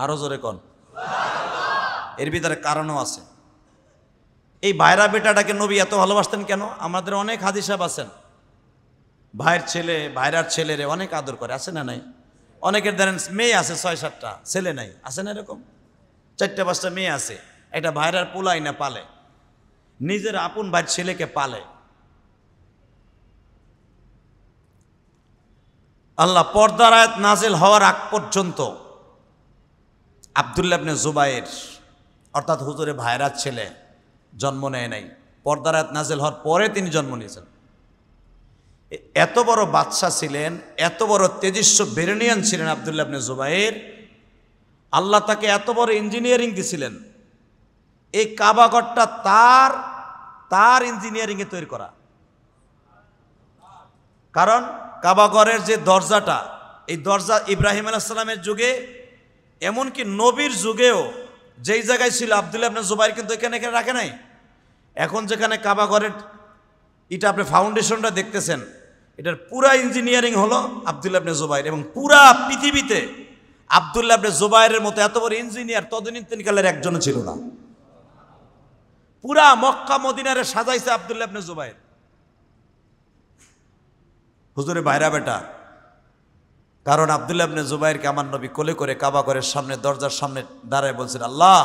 আরো জোরে কন এর ভিতরে কারণও আছে এই ভাইরা বেটাটাকে নবী এত ভালোবাসতেন কেন আমাদের অনেক হাদিসাব আছেন ভাইয়ের ছেলে ভাইরার ছেলেরে অনেক আদর করে আছে না নাই অনেকের ধরেন মেয়ে আছে ছয় সাতটা ছেলে নাই আছে না এরকম চারটা পাঁচটা মেয়ে আছে একটা ভাইরার পোলাই না পালে নিজের আপন ভাইয়ের ছেলেকে পালে আল্লাহ পর্দার আয়াত নাজেল হওয়ার আগ পর্যন্ত আপনি জুবাইর অর্থাৎ হুজুরে ভাইরার ছেলে জন্ম নেয় নাই পর্দার আয়াত নাজেল হওয়ার পরে তিনি জন্ম নিয়েছেন এত বড় বাদশাহ ছিলেন এত বড় তেজস্ব বেরেনিয়ান ছিলেন আপনি জুবাইর আল্লাহ তাকে এত বড় ইঞ্জিনিয়ারিং দিছিলেন এই কাবাগরটা তার তার ইঞ্জিনিয়ারিংয়ে তৈরি করা কারণ কাবাগরের যে দরজাটা এই দরজা ইব্রাহিম আলাহিসাল্লামের যুগে এমনকি নবীর যুগেও যেই জায়গায় ছিল আবদুল্লাহ আপনার জুবাইর কিন্তু এখানে এখানে রাখে নাই এখন যেখানে কাবাগরের এটা আপনি ফাউন্ডেশনটা দেখতেছেন এটার পুরা ইঞ্জিনিয়ারিং হলো আবদুল্লাহ আপনার জুবাইর এবং পুরা পৃথিবীতে আবদুল্লাহ আপনার জুবাইরের মতো এত বড় ইঞ্জিনিয়ার কালের একজনও ছিল না পুরা মক্কা মদিনারে সাজাইছে আবদুল্লাহ আবনে জুবাইর হুজুরে বাইরা বেটা কারণ আবদুল্লাহ আবনে জুবাইরকে আমার নবী কোলে করে কাবা করে সামনে দরজার সামনে দাঁড়ায় বলছেন আল্লাহ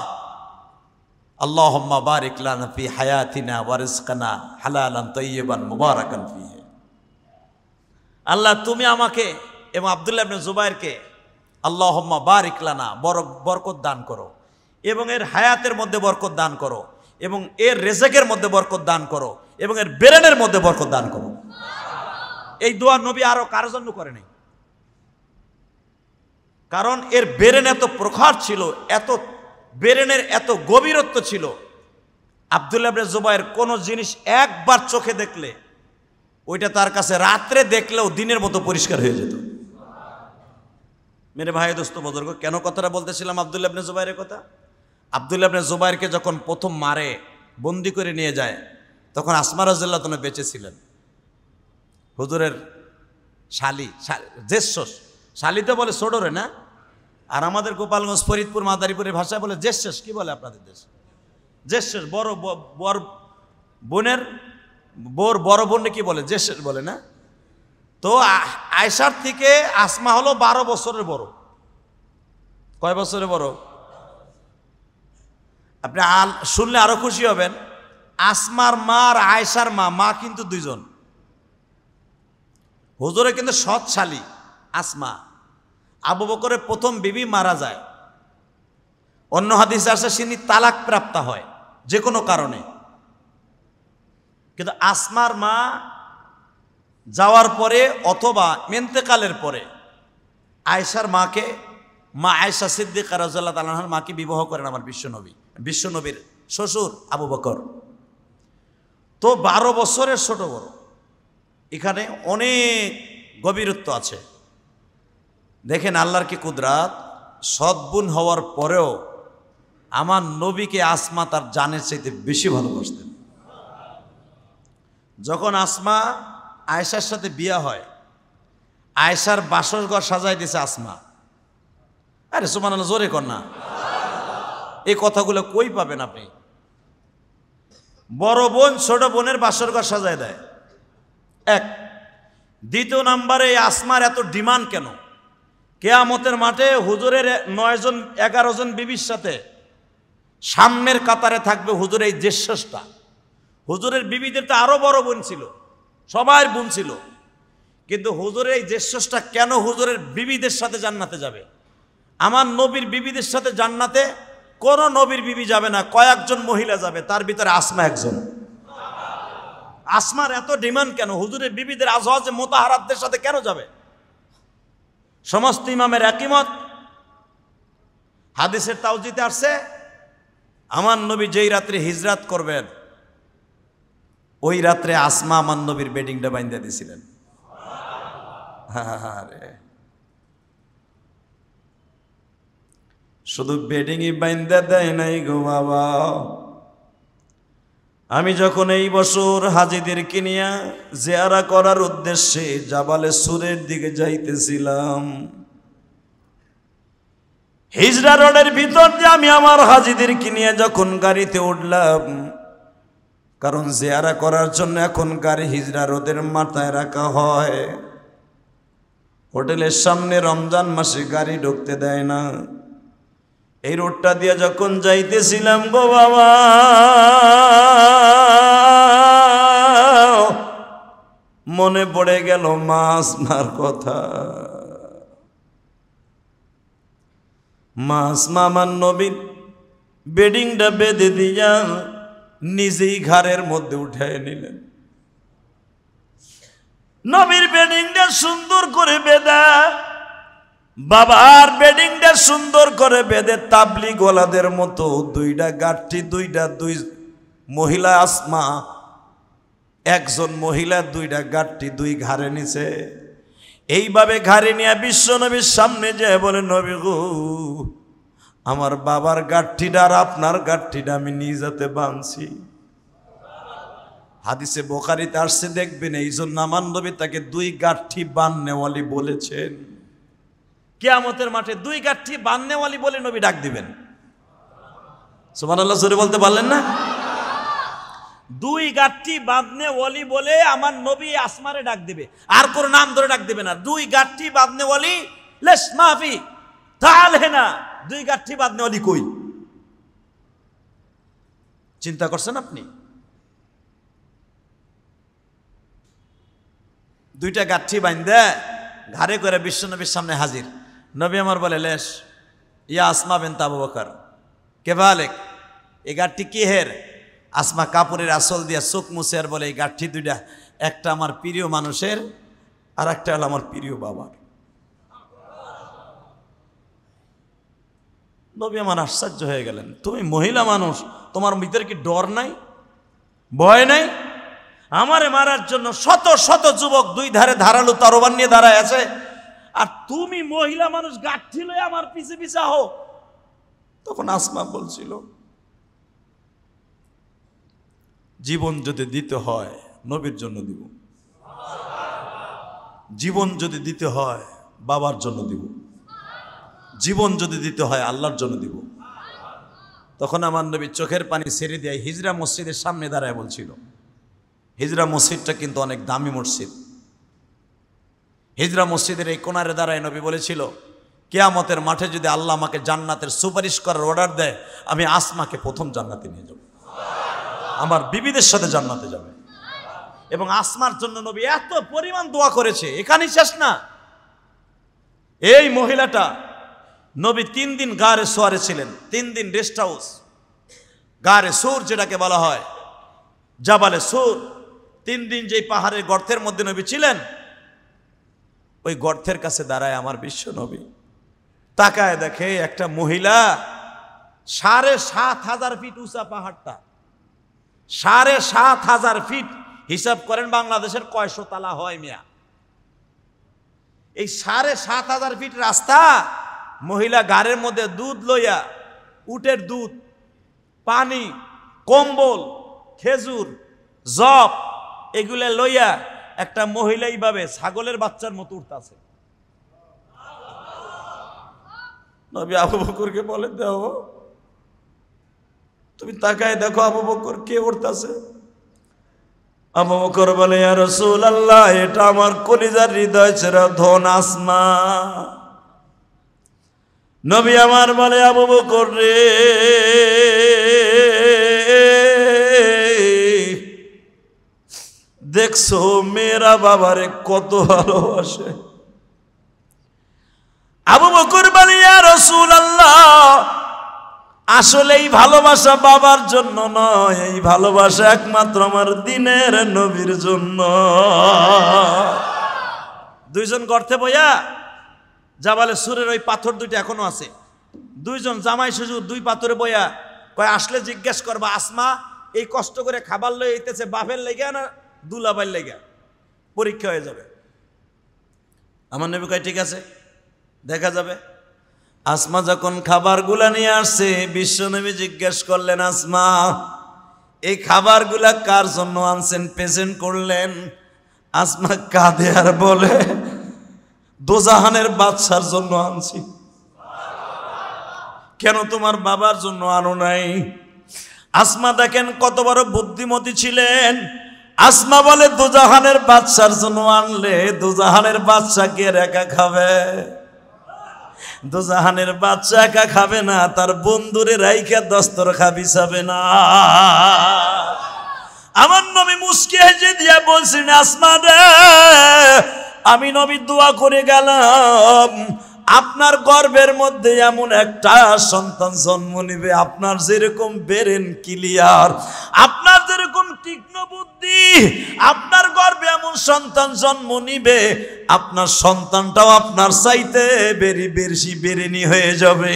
আল্লাহ হম্মা ইকলান ফি হায়াতিনা ওয়ারিসকানা হালালান তৈবান মুবারাকান ফি আল্লাহ তুমি আমাকে এবং আবদুল্লাহ আবনে জুবাইরকে আল্লাহ হম্মা বার ইকলানা বরক বরকত দান করো এবং এর হায়াতের মধ্যে বরকত দান করো এবং এর রেজেকের মধ্যে বরকত দান করো এবং এর বেরেনের মধ্যে বরকত দান করো এই দোয়া নবী আরও কার জন্য করে নাই কারণ এর ব্রেন এত প্রখর ছিল এত ব্রেনের এত গভীরত্ব ছিল আবদুল্লাবরে জুবাইয়ের কোনো জিনিস একবার চোখে দেখলে ওইটা তার কাছে রাত্রে দেখলেও দিনের মতো পরিষ্কার হয়ে যেত মেরে ভাই দোস্ত বদর্গ কেন কথাটা বলতেছিলাম আবদুল্লা আবনে কথা আবদুল্লা আবনে জুবাইরকে যখন প্রথম মারে বন্দি করে নিয়ে যায় তখন আসমার রাজ্লাহ তনে বেঁচে ছিলেন হুজুরের শালি শালি তো বলে সোডরে না আর আমাদের গোপালগঞ্জ ফরিদপুর মাদারীপুরের ভাষায় বলে শেষ কি বলে আপনাদের দেশে শেষ বড় বর বোনের বোর বড় বোনকে কি বলে শেষ বলে না তো আয়সার থেকে আসমা হলো বারো বছরের বড় কয় বছরে বড় আপনি আল শুনলে আরও খুশি হবেন আসমার মা আর আয়সার মা মা কিন্তু দুইজন হুজুরে কিন্তু সৎশালী আসমা আবু বকরে প্রথম বিবি মারা যায় অন্য হাদিস আসে সিনি তালাক প্রাপ্ত হয় যে কোনো কারণে কিন্তু আসমার মা যাওয়ার পরে অথবা মেন্তেকালের পরে আয়সার মাকে মা আয়সা সিদ্দিক রাজাল্লাহ তালাহার মাকে বিবাহ করেন আমার বিশ্বনবী বিশ্বনবীর শ্বশুর আবু বকর তো বারো বছরের ছোট বড় এখানে অনেক গভীরত্ব আছে দেখেন আল্লাহর কি কুদরাত সদ্গুণ হওয়ার পরেও আমার নবীকে আসমা তার জানের চাইতে বেশি ভালোবাসতেন যখন আসমা আয়েশার সাথে বিয়া হয় আয়েশার বাসরঘর সাজাই দিয়েছে আসমা আরে সুমান জোরে কর না এই কথাগুলো কই পাবেন আপনি বড় বোন ছোট বোনের বাসরঘর সাজায় দেয় এক দ্বিতীয় নাম্বারে আসমার এত ডিমান্ড কেন কেয়ামতের মাঠে হুজুরের নয়জন এগারো জন বিবির সাথে সামনের কাতারে থাকবে হুজুর এই জেশ্বাসটা হুজুরের বিবিদের তো আরও বড় বোন ছিল সবার বোন ছিল কিন্তু হুজুরের এই জেশ্বাসটা কেন হুজুরের বিবিদের সাথে জান্নাতে যাবে আমার নবীর বিবিদের সাথে জান্নাতে কোনো নবীর বিবি যাবে না কয়েকজন মহিলা যাবে তার ভিতরে আসমা একজন আসমার এত ডিমান্ড কেন হুজুরের বিবিদের আজহাজে মোতাহারাতদের সাথে কেন যাবে সমস্ত ইমামের একইমত হাদিসের তাওজিতে আসছে আমার নবী যেই রাত্রে হিজরাত করবেন ওই রাত্রে আসমা আমার নবীর বেডিংটা বাইন্দা দিয়েছিলেন শুধু বেডিংই বাইন্দা দেয় নাই গো বাবা আমি যখন এই বছর হাজিদের কিনিয়া জেয়ারা করার উদ্দেশ্যে জাবালে সুরের দিকে যাইতেছিলাম হিজরা রোডের ভিতর দিয়ে আমি আমার হাজিদের কিনিয়া যখন গাড়িতে উঠলাম কারণ জেয়ারা করার জন্য এখন গাড়ি হিজরা রোদের মাথায় রাখা হয় হোটেলের সামনে রমজান মাসে গাড়ি ঢুকতে দেয় না এই রোডটা দিয়ে যখন যাইতেছিলাম গো বাবা মনে পড়ে গেল মাছ মার কথা মাছ মামার নবীন বেডিংটা বেঁধে দিয়া নিজেই ঘাড়ের মধ্যে উঠে নিলেন নবীর বেডিংটা সুন্দর করে বেদা বাবার বেডিংটা সুন্দর করে বেঁধে তাবলি গোলাদের মতো দুইটা গাঠটি দুইটা দুই মহিলা আসমা একজন মহিলা দুইটা গাঠটি দুই ঘাড়ে নিছে এইভাবে ঘাড়ে নিয়ে বিশ্ব নবীর সামনে যে বলে নবী গু আমার বাবার গাঠটিটা আর আপনার গাঠটিটা আমি নিজাতে বাঁধছি হাদিসে বোকারিতে আসছে দেখবেন এই জন্য আমার নবী তাকে দুই গাঠটি বান নেওয়ালি বলেছেন কেয়ামতের মাঠে দুই কাঠি বান্নেওয়ালি বলে নবী ডাক দিবেন সুমান আল্লাহ সরে বলতে পারলেন না দুই গাঠটি বাঁধনে ওলি বলে আমার নবী আসমারে ডাক দিবে আর কোন নাম ধরে ডাক দিবে না দুই গাঠটি বাঁধনে ওলি লেস মাফি তাহলে হেনা দুই গাঠটি বাঁধনে ওলি কই চিন্তা করছেন আপনি দুইটা গাঠি দে ঘাড়ে করে বিশ্বনবীর সামনে হাজির নবী আমার বলে লেশ ইয়া আসমা বিন তাবু বকর কে বালেক এই গাঠটি কি হের আসমা কাপড়ের আসল দিয়া চোখ মুছে আর বলে এই গাঠটি দুইটা একটা আমার প্রিয় মানুষের আর একটা হলো আমার প্রিয় বাবার নবী আমার আশ্চর্য হয়ে গেলেন তুমি মহিলা মানুষ তোমার ভিতরে কি ডর নাই ভয় নাই আমারে মারার জন্য শত শত যুবক দুই ধারে ধারালো তরবার নিয়ে দাঁড়ায় আছে আর তুমি মহিলা মানুষ গাঠি আমার পিছে পিছে হো তখন আসমা বলছিল জীবন যদি দিতে হয় নবীর জন্য দিব জীবন যদি দিতে হয় বাবার জন্য দিব জীবন যদি দিতে হয় আল্লাহর জন্য দিব তখন আমার নবী চোখের পানি ছেড়ে দেয় হিজরা মসজিদের সামনে দাঁড়ায় বলছিল হিজরা মসজিদটা কিন্তু অনেক দামি মসজিদ হিজরা মসজিদের এই কোনারে দাঁড়ায় নবী বলেছিল কেয়ামতের মাঠে যদি আল্লাহ আমাকে জান্নাতের সুপারিশ করার অর্ডার দেয় আমি আসমাকে প্রথম জান্নাতে নিয়ে যাব আমার বিবিদের সাথে জান্নাতে যাবে এবং আসমার জন্য নবী এত পরিমাণ দোয়া করেছে এখানেই শেষ না এই মহিলাটা নবী তিন দিন গাড়ে সোয়ারে ছিলেন তিন দিন রেস্ট হাউস গাড়ে সুর যেটাকে বলা হয় জাবালে সুর তিন দিন যেই পাহাড়ের গর্তের মধ্যে নবী ছিলেন ওই গর্তের কাছে দাঁড়ায় আমার বিশ্ব নবী তাকায় দেখে একটা মহিলা সাড়ে সাত হাজার ফিট উঁচা পাহাড়টা সাড়ে সাত হাজার ফিট হিসাব করেন বাংলাদেশের কয়শো তালা হয় মিয়া এই সাড়ে সাত হাজার ফিট রাস্তা মহিলা গাড়ের মধ্যে দুধ লইয়া উটের দুধ পানি কম্বল খেজুর জব এগুলো লইয়া একটা মহিলা এইভাবে ছাগলের বাচ্চার মতো উঠতেছে নবী আবু বকরকে বলে দেহ তুমি তাকায় দেখো আবু বকর কে উঠতেছে আবু বকর বলে রসুল আল্লাহ এটা আমার কলিজার হৃদয় ছেড়া ধন আসমা নবী আমার বলে আবু বকর রে দেখছো মেয়েরা বাবারে কত ভালোবাসে আবু বকর বালিয়া রসুল আল্লাহ আসলে এই ভালোবাসা বাবার জন্য নয় এই ভালোবাসা একমাত্র আমার দিনের নবীর জন্য দুইজন গর্তে বইয়া জাবালে সুরের ওই পাথর দুইটা এখনো আছে দুইজন জামাই সুজুর দুই পাথরে বইয়া কয় আসলে জিজ্ঞেস করবা আসমা এই কষ্ট করে খাবার লইতেছে বাপের লেগে না দুলাবাই লেগা পরীক্ষা হয়ে যাবে আমার নবী কয় ঠিক আছে দেখা যাবে আসমা যখন খাবারগুলা নিয়ে আসছে বিশ্বনবী জিজ্ঞেস করলেন আসমা এই খাবারগুলা কার জন্য আনছেন পেজেন্ট করলেন আসমা কাঁদে আর বলে দোজাহানের বাদশার জন্য আনছি কেন তোমার বাবার জন্য আনো নাই আসমা দেখেন কত বড় বুদ্ধিমতী ছিলেন আসমা বলে দুজাহানের বাদশার জন্য আনলে দুজাহানের বাদশা কে একা খাবে দুজাহানের বাচ্চা একা খাবে না তার বন্ধুরে রাইখা দস্তর খাবি সাবে না আমার নবী মুসকে হেসে দিয়া বলছি না আসমা রে আমি নবী দোয়া করে গেলাম আপনার গর্বের মধ্যে এমন একটা সন্তান জন্ম নিবে আপনার যেরকম বেরেন ক্লিয়ার আপনার যেরকম তীক্ষ্ণ বুদ্ধি আপনার গর্বে এমন সন্তান জন্ম নিবে আপনার সন্তানটাও আপনার চাইতে বেরি বেশি বেরেনি হয়ে যাবে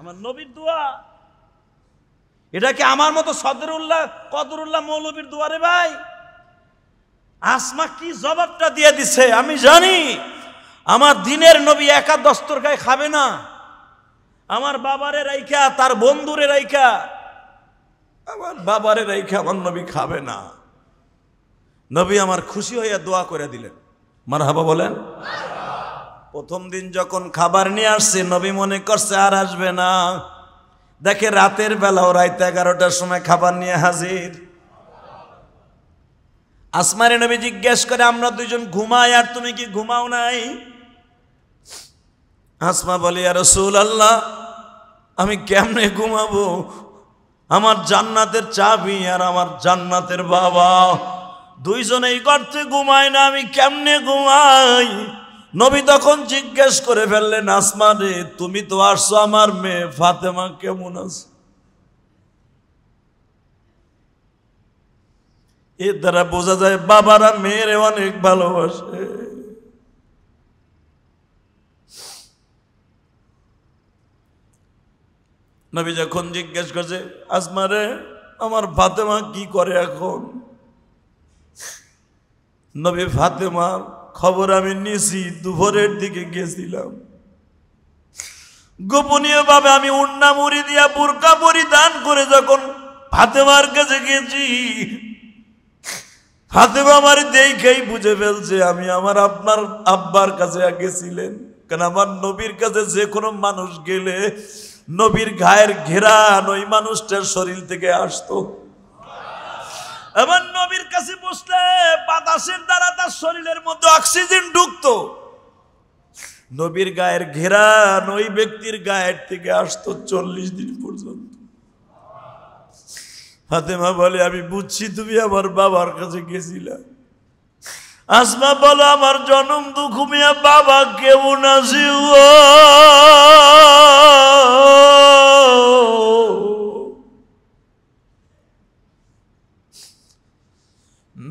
আমার নবীর দোয়া এটা কি আমার মতো সদরুল্লাহ কদরুল্লাহ মৌলবীর দুয়ারে ভাই আসমা কি জবাবটা দিয়ে দিছে আমি জানি আমার দিনের নবী একা দস্তর গায়ে খাবে না আমার বাবারে রাইখা তার বন্ধুরে রাইখা আমার বাবারে রাইখা আমার নবী খাবে না নবী আমার খুশি হইয়া দোয়া করে দিলেন মার হাবা বলেন প্রথম দিন যখন খাবার নিয়ে আসছে নবী মনে করছে আর আসবে না দেখে রাতের বেলাও রাইতে এগারোটার সময় খাবার নিয়ে হাজির আসমারে নবী জিজ্ঞেস করে আমরা দুজন ঘুমাই আর তুমি কি ঘুমাও নাই আসমা বলে আর রসুল আল্লাহ আমি কেমনে ঘুমাবো আমার জান্নাতের চাবি আর আমার জান্নাতের বাবা দুইজনে এই করতে ঘুমায় না আমি কেমনে ঘুমাই নবী তখন জিজ্ঞেস করে ফেললেন আসমা রে তুমি তো আসছো আমার মেয়ে ফাতেমা কেমন আছো এর দ্বারা বোঝা যায় বাবারা মেয়েরে অনেক ভালোবাসে নবী যখন জিজ্ঞেস করছে আসমারে আমার ফাতেমা কি করে এখন নবী ফাতেমা খবর আমি নিছি দুপুরের দিকে গেছিলাম গোপনীয়ভাবে আমি উন্না মুড়ি দিয়া বোরকা পরিধান করে যখন ফাতেমার কাছে গেছি ফাতেমা আমার দেখেই বুঝে ফেলছে আমি আমার আপনার আব্বার কাছে গেছিলেন কেন আমার নবীর কাছে যে কোনো মানুষ গেলে নবীর ঘায়ের ঘেরা নই মানুষটার শরীর থেকে আসতো এবার নবীর কাছে বসলে বাতাসের দ্বারা তার শরীরের মধ্যে অক্সিজেন ঢুকত নবীর গায়ের ঘেরা নই ব্যক্তির গায়ের থেকে আসত চল্লিশ দিন পর্যন্ত ফাতেমা বলে আমি বুঝছি তুমি আমার বাবার কাছে গেছিলা আসমা বলো আমার জনম দুঃখ মিয়া বাবা কেউ নাসিও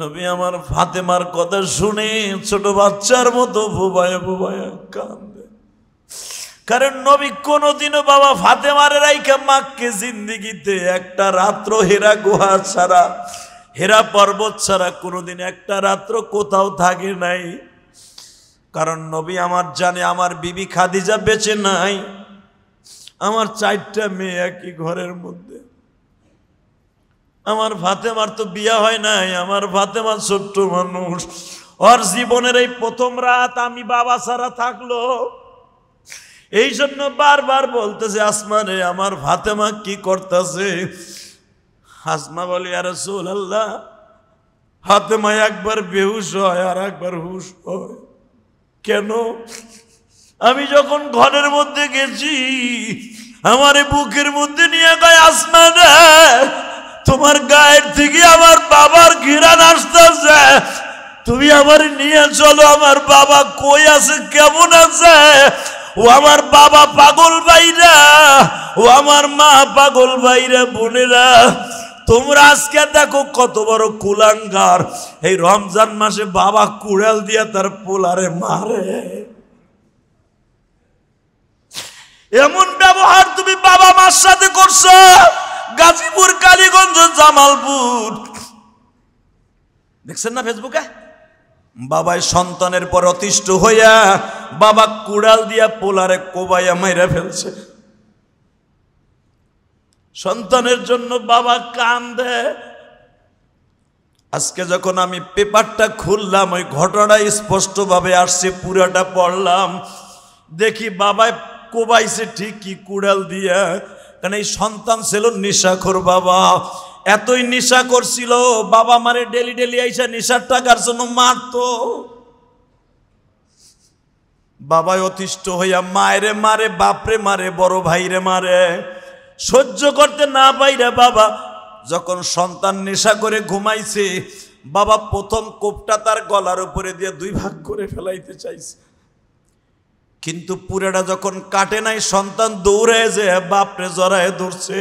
নবী আমার ফাতেমার কথা শুনে ছোট বাচ্চার মতো বুবায় বুবায় কান্দে কারণ নবী কোনোদিনও বাবা ফাতেমার রাইকা মাকে জিন্দিগিতে একটা রাত্র হেরা গুহা ছাড়া হেরা পর্বত ছাড়া কোনোদিন একটা রাত্র কোথাও থাকে নাই কারণ নবী আমার জানে আমার বিবি খাদিজা বেঁচে নাই আমার চারটা মেয়ে একই ঘরের মধ্যে আমার ফাতেমার তো বিয়া হয় নাই আমার ফাতেমার ছোট্ট মানুষ ওর জীবনের এই প্রথম রাত আমি বাবা ছাড়া থাকলো এই জন্য বারবার বলতেছে আসমারে আমার ফাতেমা কি করতেছে হাসমা বলি আর সোল আল্লাহ ফাতেমা একবার বেহুশ হয় আর একবার হুশ হয় কেন আমি যখন ঘরের মধ্যে গেছি আমার বুকের মধ্যে নিয়ে গায় আসমানে তোমার গায়ের থেকে আমার বাবার ঘিরান আসতেছে তুমি আমার নিয়ে চলো আমার বাবা কই আছে কেমন আছে ও আমার বাবা পাগল ভাইরা ও আমার মা পাগল ভাইরা বোনেরা তোমরা আজকে দেখো কত বড় কুলাঙ্গার এই রমজান মাসে বাবা কুড়াল দিয়ে তার পোলারে মারে এমন ব্যবহার তুমি বাবা মার সাথে করছো গাজীপুর কালীগঞ্জ জামালপুর দেখছেন না ফেসবুকে বাবায় সন্তানের পর অতিষ্ঠ হইয়া বাবা কুড়াল দিয়া পোলারে কোবাইয়া মাইরা ফেলছে সন্তানের জন্য বাবা দে আজকে যখন আমি পেপারটা খুললাম ওই ঘটনা স্পষ্টভাবে আসছে পুরাটা পড়লাম দেখি বাবায় কোবাইছে ঠিকই কুড়াল দিয়া কারণ এই সন্তান ছিল নিশাখোর বাবা এতই নেশা করছিল বাবা মারে ডেলি ডেলি আইসা নেশার টাকার জন্য মারত বাবা অতিষ্ঠ হইয়া মায়েরে মারে বাপরে মারে বড় ভাইরে মারে সহ্য করতে না রে বাবা যখন সন্তান নেশা করে ঘুমাইছে বাবা প্রথম কোপটা তার গলার উপরে দিয়ে দুই ভাগ করে ফেলাইতে চাইছে কিন্তু পুরাটা যখন কাটে নাই সন্তান দৌড়ে যে বাপরে জড়ায় ধরছে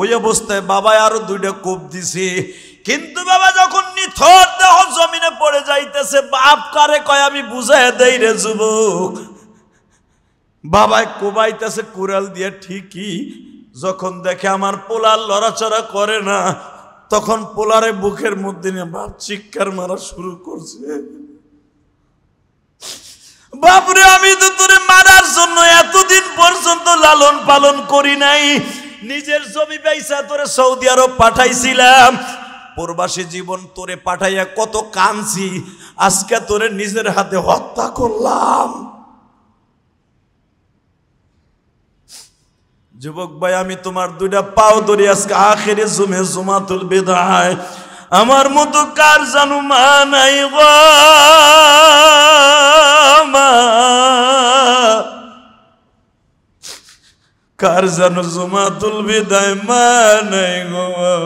ওই অবস্থায় বাবায় আরো দুইটা কোপ দিছি কিন্তু বাবা যখন নিথর দেহ জমিনে পড়ে যাইতেছে বাপ কারে কয় আমি বুঝাই দেই রে যুবক বাবায় কোবাইতেছে কুড়াল দিয়ে ঠিকই যখন দেখে আমার পোলার লড়াচড়া করে না তখন পোলারে বুকের মধ্যে নিয়ে বাপ চিৎকার মারা শুরু করছে বাপরে আমি তো তোরে মারার জন্য এতদিন পর্যন্ত লালন পালন করি নাই নিজের জমি পাইসা তোরে সৌদি আরব পাঠাইছিলাম প্রবাসী জীবন তোরে পাঠাইয়া কত কানছি আজকে তোরে নিজের হাতে হত্যা করলাম যুবক ভাই আমি তোমার দুইটা পাও ধরি আজকে আখেরে জুমে জুমাতুল বেদায় আমার মতো কার জানু মা নাই কার জানু জমা তুলবি দায় মা নাই গো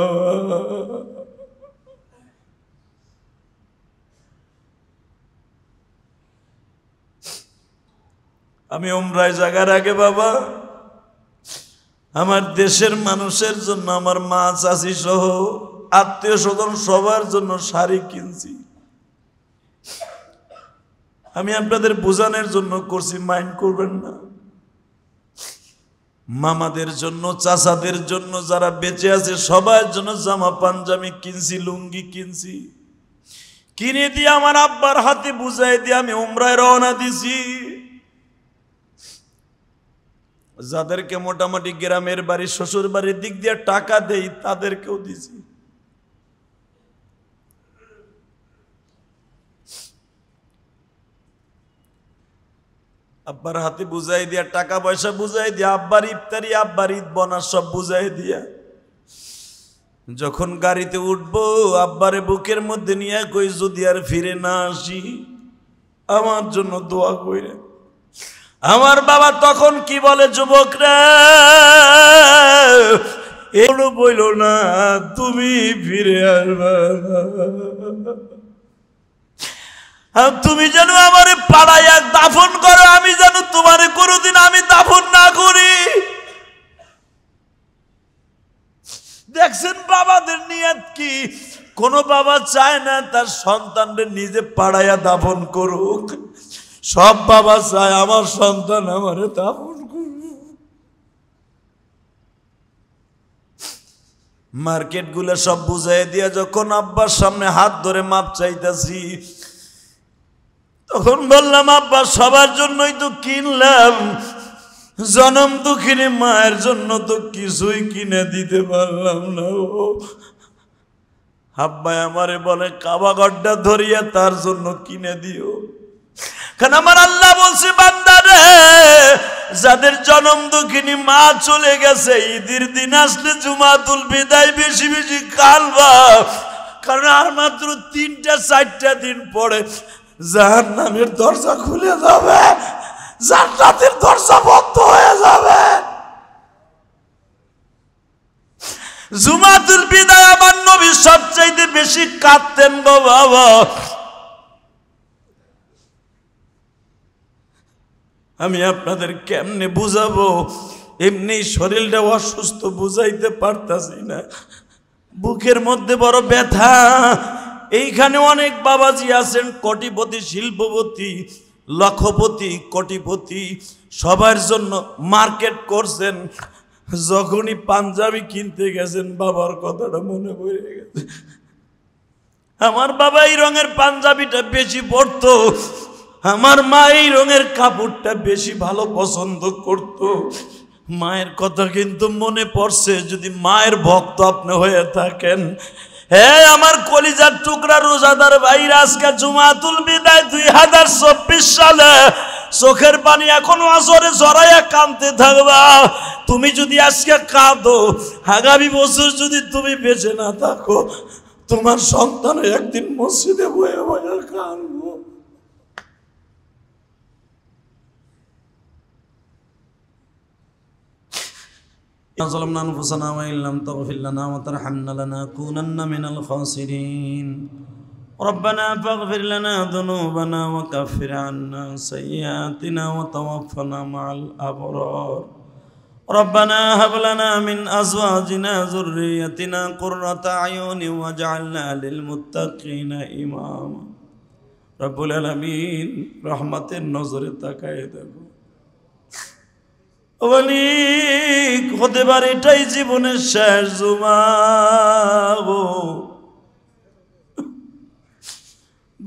আমি ওমরায় জাগার আগে বাবা আমার দেশের মানুষের জন্য আমার মা চাষি সহ আত্মীয় স্বজন সবার জন্য শাড়ি কিনছি আমি আপনাদের বোঝানোর জন্য করছি মাইন্ড করবেন না মামাদের জন্য চাচাদের জন্য যারা বেঁচে আছে সবার জন্য জামা পাঞ্জামি কিনছি লুঙ্গি কিনছি কিনে দিয়ে আমার আব্বার হাতে বুঝাই দিয়ে আমি উমরায় রওনা দিছি যাদেরকে মোটামুটি গ্রামের বাড়ি শ্বশুর বাড়ির দিক দিয়ে টাকা দেই তাদেরকেও দিছি আব্বার হাতে বুঝাই দিয়া টাকা পয়সা বুঝাই দিয়া আব্বার ইফতারি আব্বার ঈদ বনার সব বুঝাই দিয়া যখন গাড়িতে উঠব আব্বারে বুকের মধ্যে নিয়ে কই যদি আর ফিরে না আসি আমার জন্য দোয়া কইরে আমার বাবা তখন কি বলে যুবকরা এগুলো বইল না তুমি ফিরে আসবা হ্যাঁ, তুমি যেন আমার পাড়ায় এক দাফন করো আমি যেন তোমার কোনোদিন আমি দাফন না করি দেখছেন বাবাদের নিয়াত কি কোন বাবা চায় না তার সন্তানদের নিজে পাড়াইয়া দাফন করুক সব বাবা চায় আমার সন্তান আমারে দাফন করুক গুলা সব বুঝাই দিয়ে যখন আব্বার সামনে হাত ধরে মাপ চাইতেছি তখন বললাম আব্বা সবার জন্যই তো কিনলাম জনম দুঃখিনে মায়ের জন্য তো কিছুই কিনে দিতে পারলাম না ও হাব্বাই আমারে বলে কাবাগড্ডা ধরিয়া তার জন্য কিনে দিও কারণ আমার আল্লাহ বলছে বান্দারে যাদের জনম দুঃখিনী মা চলে গেছে ঈদের দিন আসলে জুমাতুল বিদায় বেশি বেশি কালবা কারণ আর মাত্র তিনটা চারটা দিন পরে জাহান নামের দরজা খুলে যাবে জান্নাতের দরজা বন্ধ হয়ে যাবে জুমাতুল বিদায় আমার নবী সবচাইতে বেশি কাঁদতেন গো বাবা আমি আপনাদের কেমনে বুঝাবো এমনি শরীরটা অসুস্থ বুঝাইতে পারতাছি না বুকের মধ্যে বড় ব্যথা এইখানে অনেক বাবাজি আছেন কোটিপতি শিল্পপতি লক্ষপতি কোটিপতি সবার জন্য মার্কেট করছেন যখনই পাঞ্জাবি কিনতে গেছেন বাবার কথাটা মনে পড়ে গেছে আমার বাবা এই রঙের পাঞ্জাবিটা বেশি পড়ত আমার মা এই রঙের কাপড়টা বেশি ভালো পছন্দ করত মায়ের কথা কিন্তু মনে পড়ছে যদি মায়ের ভক্ত আপনি হয়ে থাকেন হ্যাঁ আমার কলিজার টুকরা রোজাদার ভাইরা আজকে জুমাতুল বিদায় দুই হাজার চব্বিশ সালে চোখের পানি এখনো আসরে জড়াইয়া কানতে থাকবা তুমি যদি আজকে কাঁদো আগামী বছর যদি তুমি বেঁচে না থাকো তোমার সন্তান একদিন মসজিদে বয়ে বয়ে কাঁদবো ظلمنا أنفسنا وإن لم تغفر لنا وترحمنا لنكونن من الخاسرين ربنا فاغفر لنا ذنوبنا وكفر عنا سيئاتنا وتوفنا مع الأبرار ربنا هب لنا من أزواجنا ذريتنا قرة أعين واجعلنا للمتقين إماما رب العالمين رحمة النظر تكايدكم অনেক হতে পারে এটাই জীবনের শেষ জুমা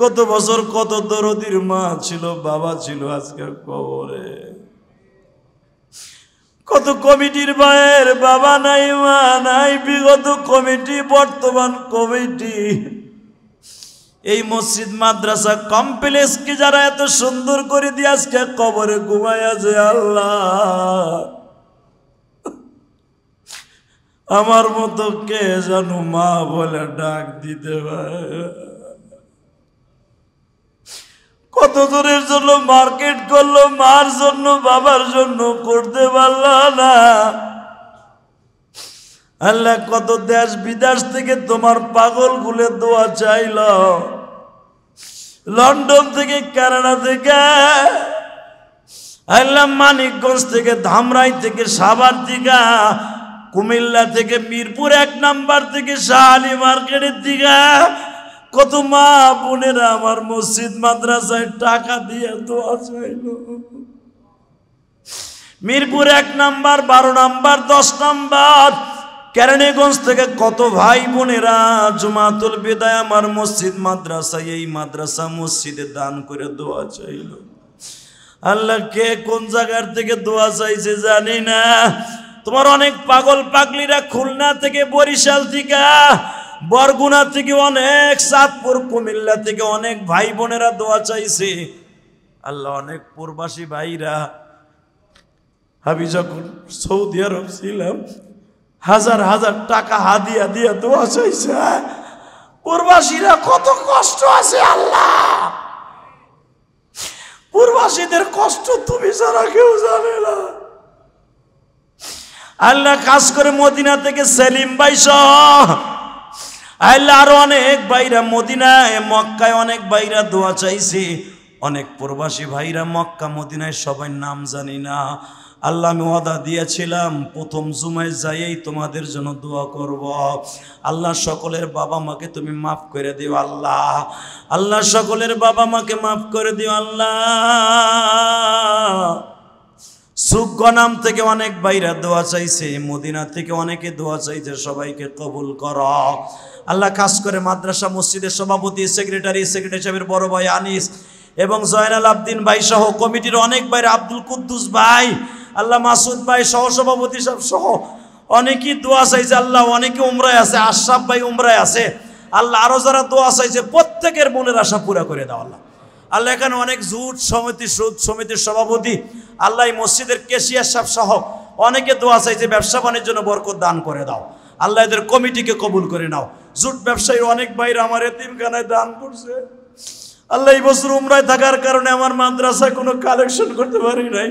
গত বছর কত দরদির মা ছিল বাবা ছিল আজকের কবরে কত কমিটির মায়ের বাবা নাই মা নাই বিগত কমিটি বর্তমান কমিটি এই মসজিদ মাদ্রাসা কমপ্লেক্সকে যারা এত সুন্দর করে দিয়ে আজকে কবরে ঘুমায় যে আল্লাহ আমার মতো কে যেন মা বলে ডাক দিতে কত দূরের জন্য মার্কেট করলো মার জন্য বাবার জন্য করতে পারল না আল্লাহ কত দেশ বিদেশ থেকে তোমার পাগল গুলে দোয়া চাইল লন্ডন থেকে কানাডা থেকে আল্লাহ মানিকগঞ্জ থেকে ধামরাই থেকে সাবার দিঘা কুমিল্লা থেকে মিরপুর এক নাম্বার থেকে শাহালি মার্কেটের দিঘা কত মা বোনেরা আমার মসজিদ মাদ্রাসায় টাকা দিয়ে দোয়া চাইল মিরপুর এক নাম্বার বারো নাম্বার দশ নাম্বার কেরানীগঞ্জ থেকে কত ভাই বোনেরা জুমাতুল বিদায় আমার মসজিদ মাদ্রাসা এই মাদ্রাসা মসজিদে দান করে দোয়া চাইল আল্লাহ কে কোন জায়গার থেকে দোয়া চাইছে জানি না তোমার অনেক পাগল পাগলিরা খুলনা থেকে বরিশাল থেকে বরগুনা থেকে অনেক সাতপুর কুমিল্লা থেকে অনেক ভাই বোনেরা দোয়া চাইছে আল্লাহ অনেক প্রবাসী ভাইরা আমি যখন সৌদি আরব ছিলাম হাজার হাজার টাকা হাদিয়া দিয়া দোয়া চাইছে হ্যাঁ? পূর্বাসীরা কত কষ্ট আছে আল্লাহ পূর্বাসীদের কষ্ট তুমি ছাড়া কেউ জানে না আল্লাহ কাজ করে মদিনা থেকে সেলিম ভাই সহ আল্লাহ আরো অনেক ভাইরা মদিনায় মক্কায় অনেক ভাইরা দোয়া চাইছে অনেক প্রবাসী ভাইরা মক্কা মদিনায় সবাই নাম জানি না আল্লাহ আমি ওয়াদা দিয়েছিলাম প্রথম জুমায় যাইয়েই তোমাদের জন্য দোয়া করব। আল্লাহ সকলের বাবা মাকে তুমি মাফ করে দিও আল্লাহ আল্লাহ সকলের বাবা মাকে মাফ করে দিও আল্লাহ নাম থেকে অনেক বাইরা দোয়া চাইছে মদিনা থেকে অনেকে দোয়া চাইছে সবাইকে কবুল কর আল্লাহ খাস করে মাদ্রাসা মসজিদের সভাপতি সেক্রেটারি সেক্রেটারি সাহেবের বড় ভাই আনিস এবং জয়নাল আবদিন ভাই সহ কমিটির অনেক বাইরে আব্দুল কুদ্দুস ভাই আল্লাহ মাসুদ ভাই সভাপতি সব সহ অনেকেই দোয়া চাইছে আল্লাহ অনেকে উমরায় আছে আশরাফ ভাই উমরায় আছে আল্লাহ আরও যারা দোয়া চাইছে প্রত্যেকের মনের আশা পুরা করে দাও আল্লাহ আল্লাহ এখানে অনেক জুট সমিতি সুদ সমিতির সভাপতি আল্লাহ মসজিদের কেশিয়ার সাহ সহ অনেকে দোয়া চাইছে ব্যবসা বাণিজ্য জন্য বরকত দান করে দাও আল্লাহ এদের কমিটিকে কবুল করে নাও জুট ব্যবসায়ী অনেক ভাইরা আমার এতিমখানায় দান করছে আল্লাহ এই বছর উমরায় থাকার কারণে আমার মাদ্রাসায় কোনো কালেকশন করতে পারি নাই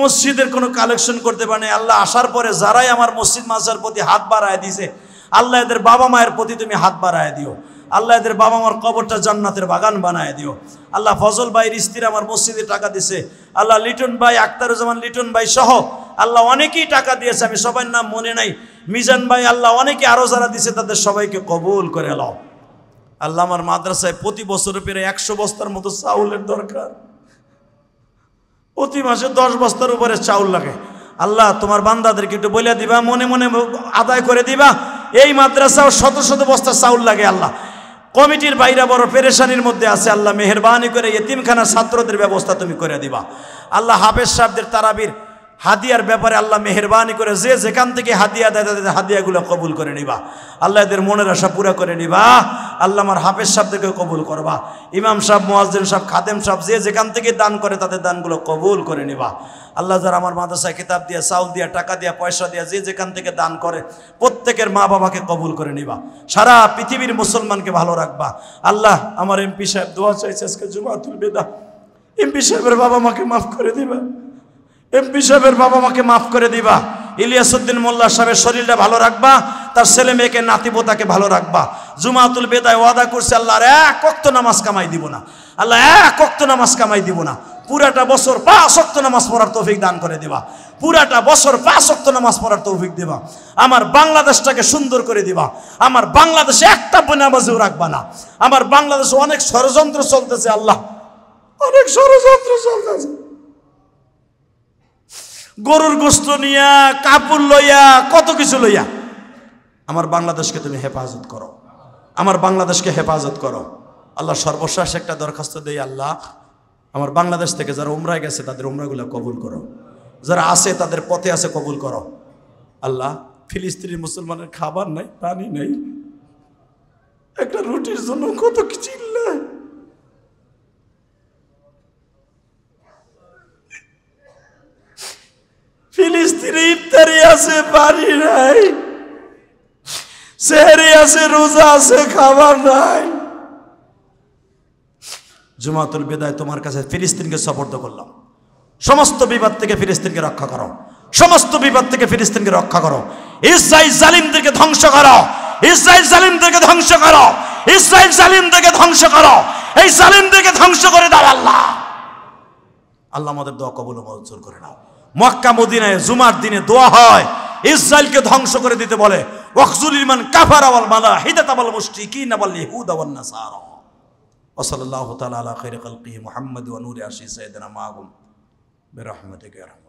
মসজিদের কোনো কালেকশন করতে পারে আল্লাহ আসার পরে যারাই আমার মসজিদ মাসার প্রতি হাত বাড়ায় দিছে আল্লাহ এদের বাবা মায়ের প্রতি তুমি হাত বাড়ায় দিও আল্লাহ এদের বাবা আমার কবরটা জান্নাতের বাগান বানায় দিও আল্লাহ ফজল ভাইয়ের স্ত্রী আমার মসজিদে টাকা দিছে আল্লাহ লিটন ভাই আক্তারুজ্জামান লিটন ভাই সহ আল্লাহ অনেকেই টাকা দিয়েছে আমি সবার নাম মনে নাই মিজান ভাই আল্লাহ অনেকে আরও যারা দিছে তাদের সবাইকে কবুল করে লও আল্লাহ আমার মাদ্রাসায় প্রতি বছরে পেরে একশো বস্তার মতো চাউলের দরকার প্রতি মাসে দশ বস্তার উপরে চাউল লাগে আল্লাহ তোমার বান্দাদেরকে একটু বলে দিবা মনে মনে আদায় করে দিবা এই মাদ্রাসাও শত শত বস্তা চাউল লাগে আল্লাহ কমিটির বাইরা বড় পেরেশানির মধ্যে আছে আল্লাহ মেহরবানি করে এতিমখানা ছাত্রদের ব্যবস্থা তুমি করে দিবা আল্লাহ হাফেজ সাহেবদের তারাবির হাদিয়ার ব্যাপারে আল্লাহ মেহরবানি করে যে যেখান থেকে হাদিয়া দেয় তাদের হাদিয়াগুলো কবুল করে নিবা আল্লাহ এদের মনের আশা পুরা করে নিবা আল্লাহ আমার হাফেজ সাহ থেকে কবুল করবা ইমাম সাহ মোয়াজ্জেন সাহ খাদেম সাহ যে যেখান থেকে দান করে তাদের দানগুলো কবুল করে নিবা আল্লাহ যারা আমার মাদ্রাসায় কিতাব দিয়ে চাউল দিয়া টাকা দিয়া পয়সা দিয়া যে যেখান থেকে দান করে প্রত্যেকের মা বাবাকে কবুল করে নিবা সারা পৃথিবীর মুসলমানকে ভালো রাখবা আল্লাহ আমার এমপি সাহেব দোয়া চাইছে আজকে তুলবে বেদা এমপি সাহেবের বাবা মাকে মাফ করে দিবা এমপি সাহেবের বাবা মাকে মাফ করে দিবা ইলিয়াসুদ্দিন মোল্লা সাহেবের শরীরটা ভালো রাখবা তার ছেলে মেয়েকে নাতিবোতাকে ভালো রাখবা জুমাতুল বেদায় ওয়াদা করছে আল্লাহর এক অক্ত নামাজ কামাই দিব না আল্লাহ এক অক্ত নামাজ কামাই দিব না পুরাটা বছর পাঁচ অক্ত নামাজ পড়ার তৌফিক দান করে দেবা পুরাটা বছর পাঁচ অক্ত নামাজ পড়ার তৌফিক দেবা আমার বাংলাদেশটাকে সুন্দর করে দিবা আমার বাংলাদেশে একটা বেনামাজিও রাখবা না আমার বাংলাদেশে অনেক ষড়যন্ত্র চলতেছে আল্লাহ অনেক ষড়যন্ত্র চলতেছে গরুর গোস্ত নিয়া কাপড় লইয়া কত কিছু লইয়া আমার বাংলাদেশকে তুমি হেফাজত করো আমার বাংলাদেশকে হেফাজত করো আল্লাহ সর্বশেষ একটা দরখাস্ত দেই আল্লাহ আমার বাংলাদেশ থেকে যারা উমরায় গেছে তাদের উমরাগুলো কবুল করো যারা আছে তাদের পথে আছে কবুল করো আল্লাহ ফিলিস্তিনি মুসলমানের খাবার নাই পানি নাই একটা রুটির জন্য কত চিল্লায় ফিলিস্তিনে ইফতারি আছে পানি নাই সেহরি আছে রোজা আছে খাবার নাই জুমাতুল বিদায় তোমার কাছে ফিলিস্তিনকে সপর্দ করলাম সমস্ত বিপদ থেকে ফিলিস্তিনকে রক্ষা করো সমস্ত বিপদ থেকে ফিলিস্তিনকে রক্ষা করো ইসরাইল জালিমদেরকে ধ্বংস করো ইসরাইল জালিমদেরকে ধ্বংস করো ইসরাইল জালিমদেরকে ধ্বংস করো এই জালিমদেরকে ধ্বংস করে দাও আল্লাহ আল্লাহ আমাদের দোয়া কবুল মঞ্জুর করে নাও মক্কা মদিনায় জুমার দিনে দোয়া হয় ইসরায়েলকে ধ্বংস করে দিতে বলে ওয়াকজুল ইমান কাফার আওয়াল মালা হিদাত আওয়াল মুশরিকিন আওয়াল ইয়াহুদ আওয়াল নাসারা وصلى الله تعالى على خير خلقه محمد ونور عرشه سيدنا معهم برحمتك يا رحمن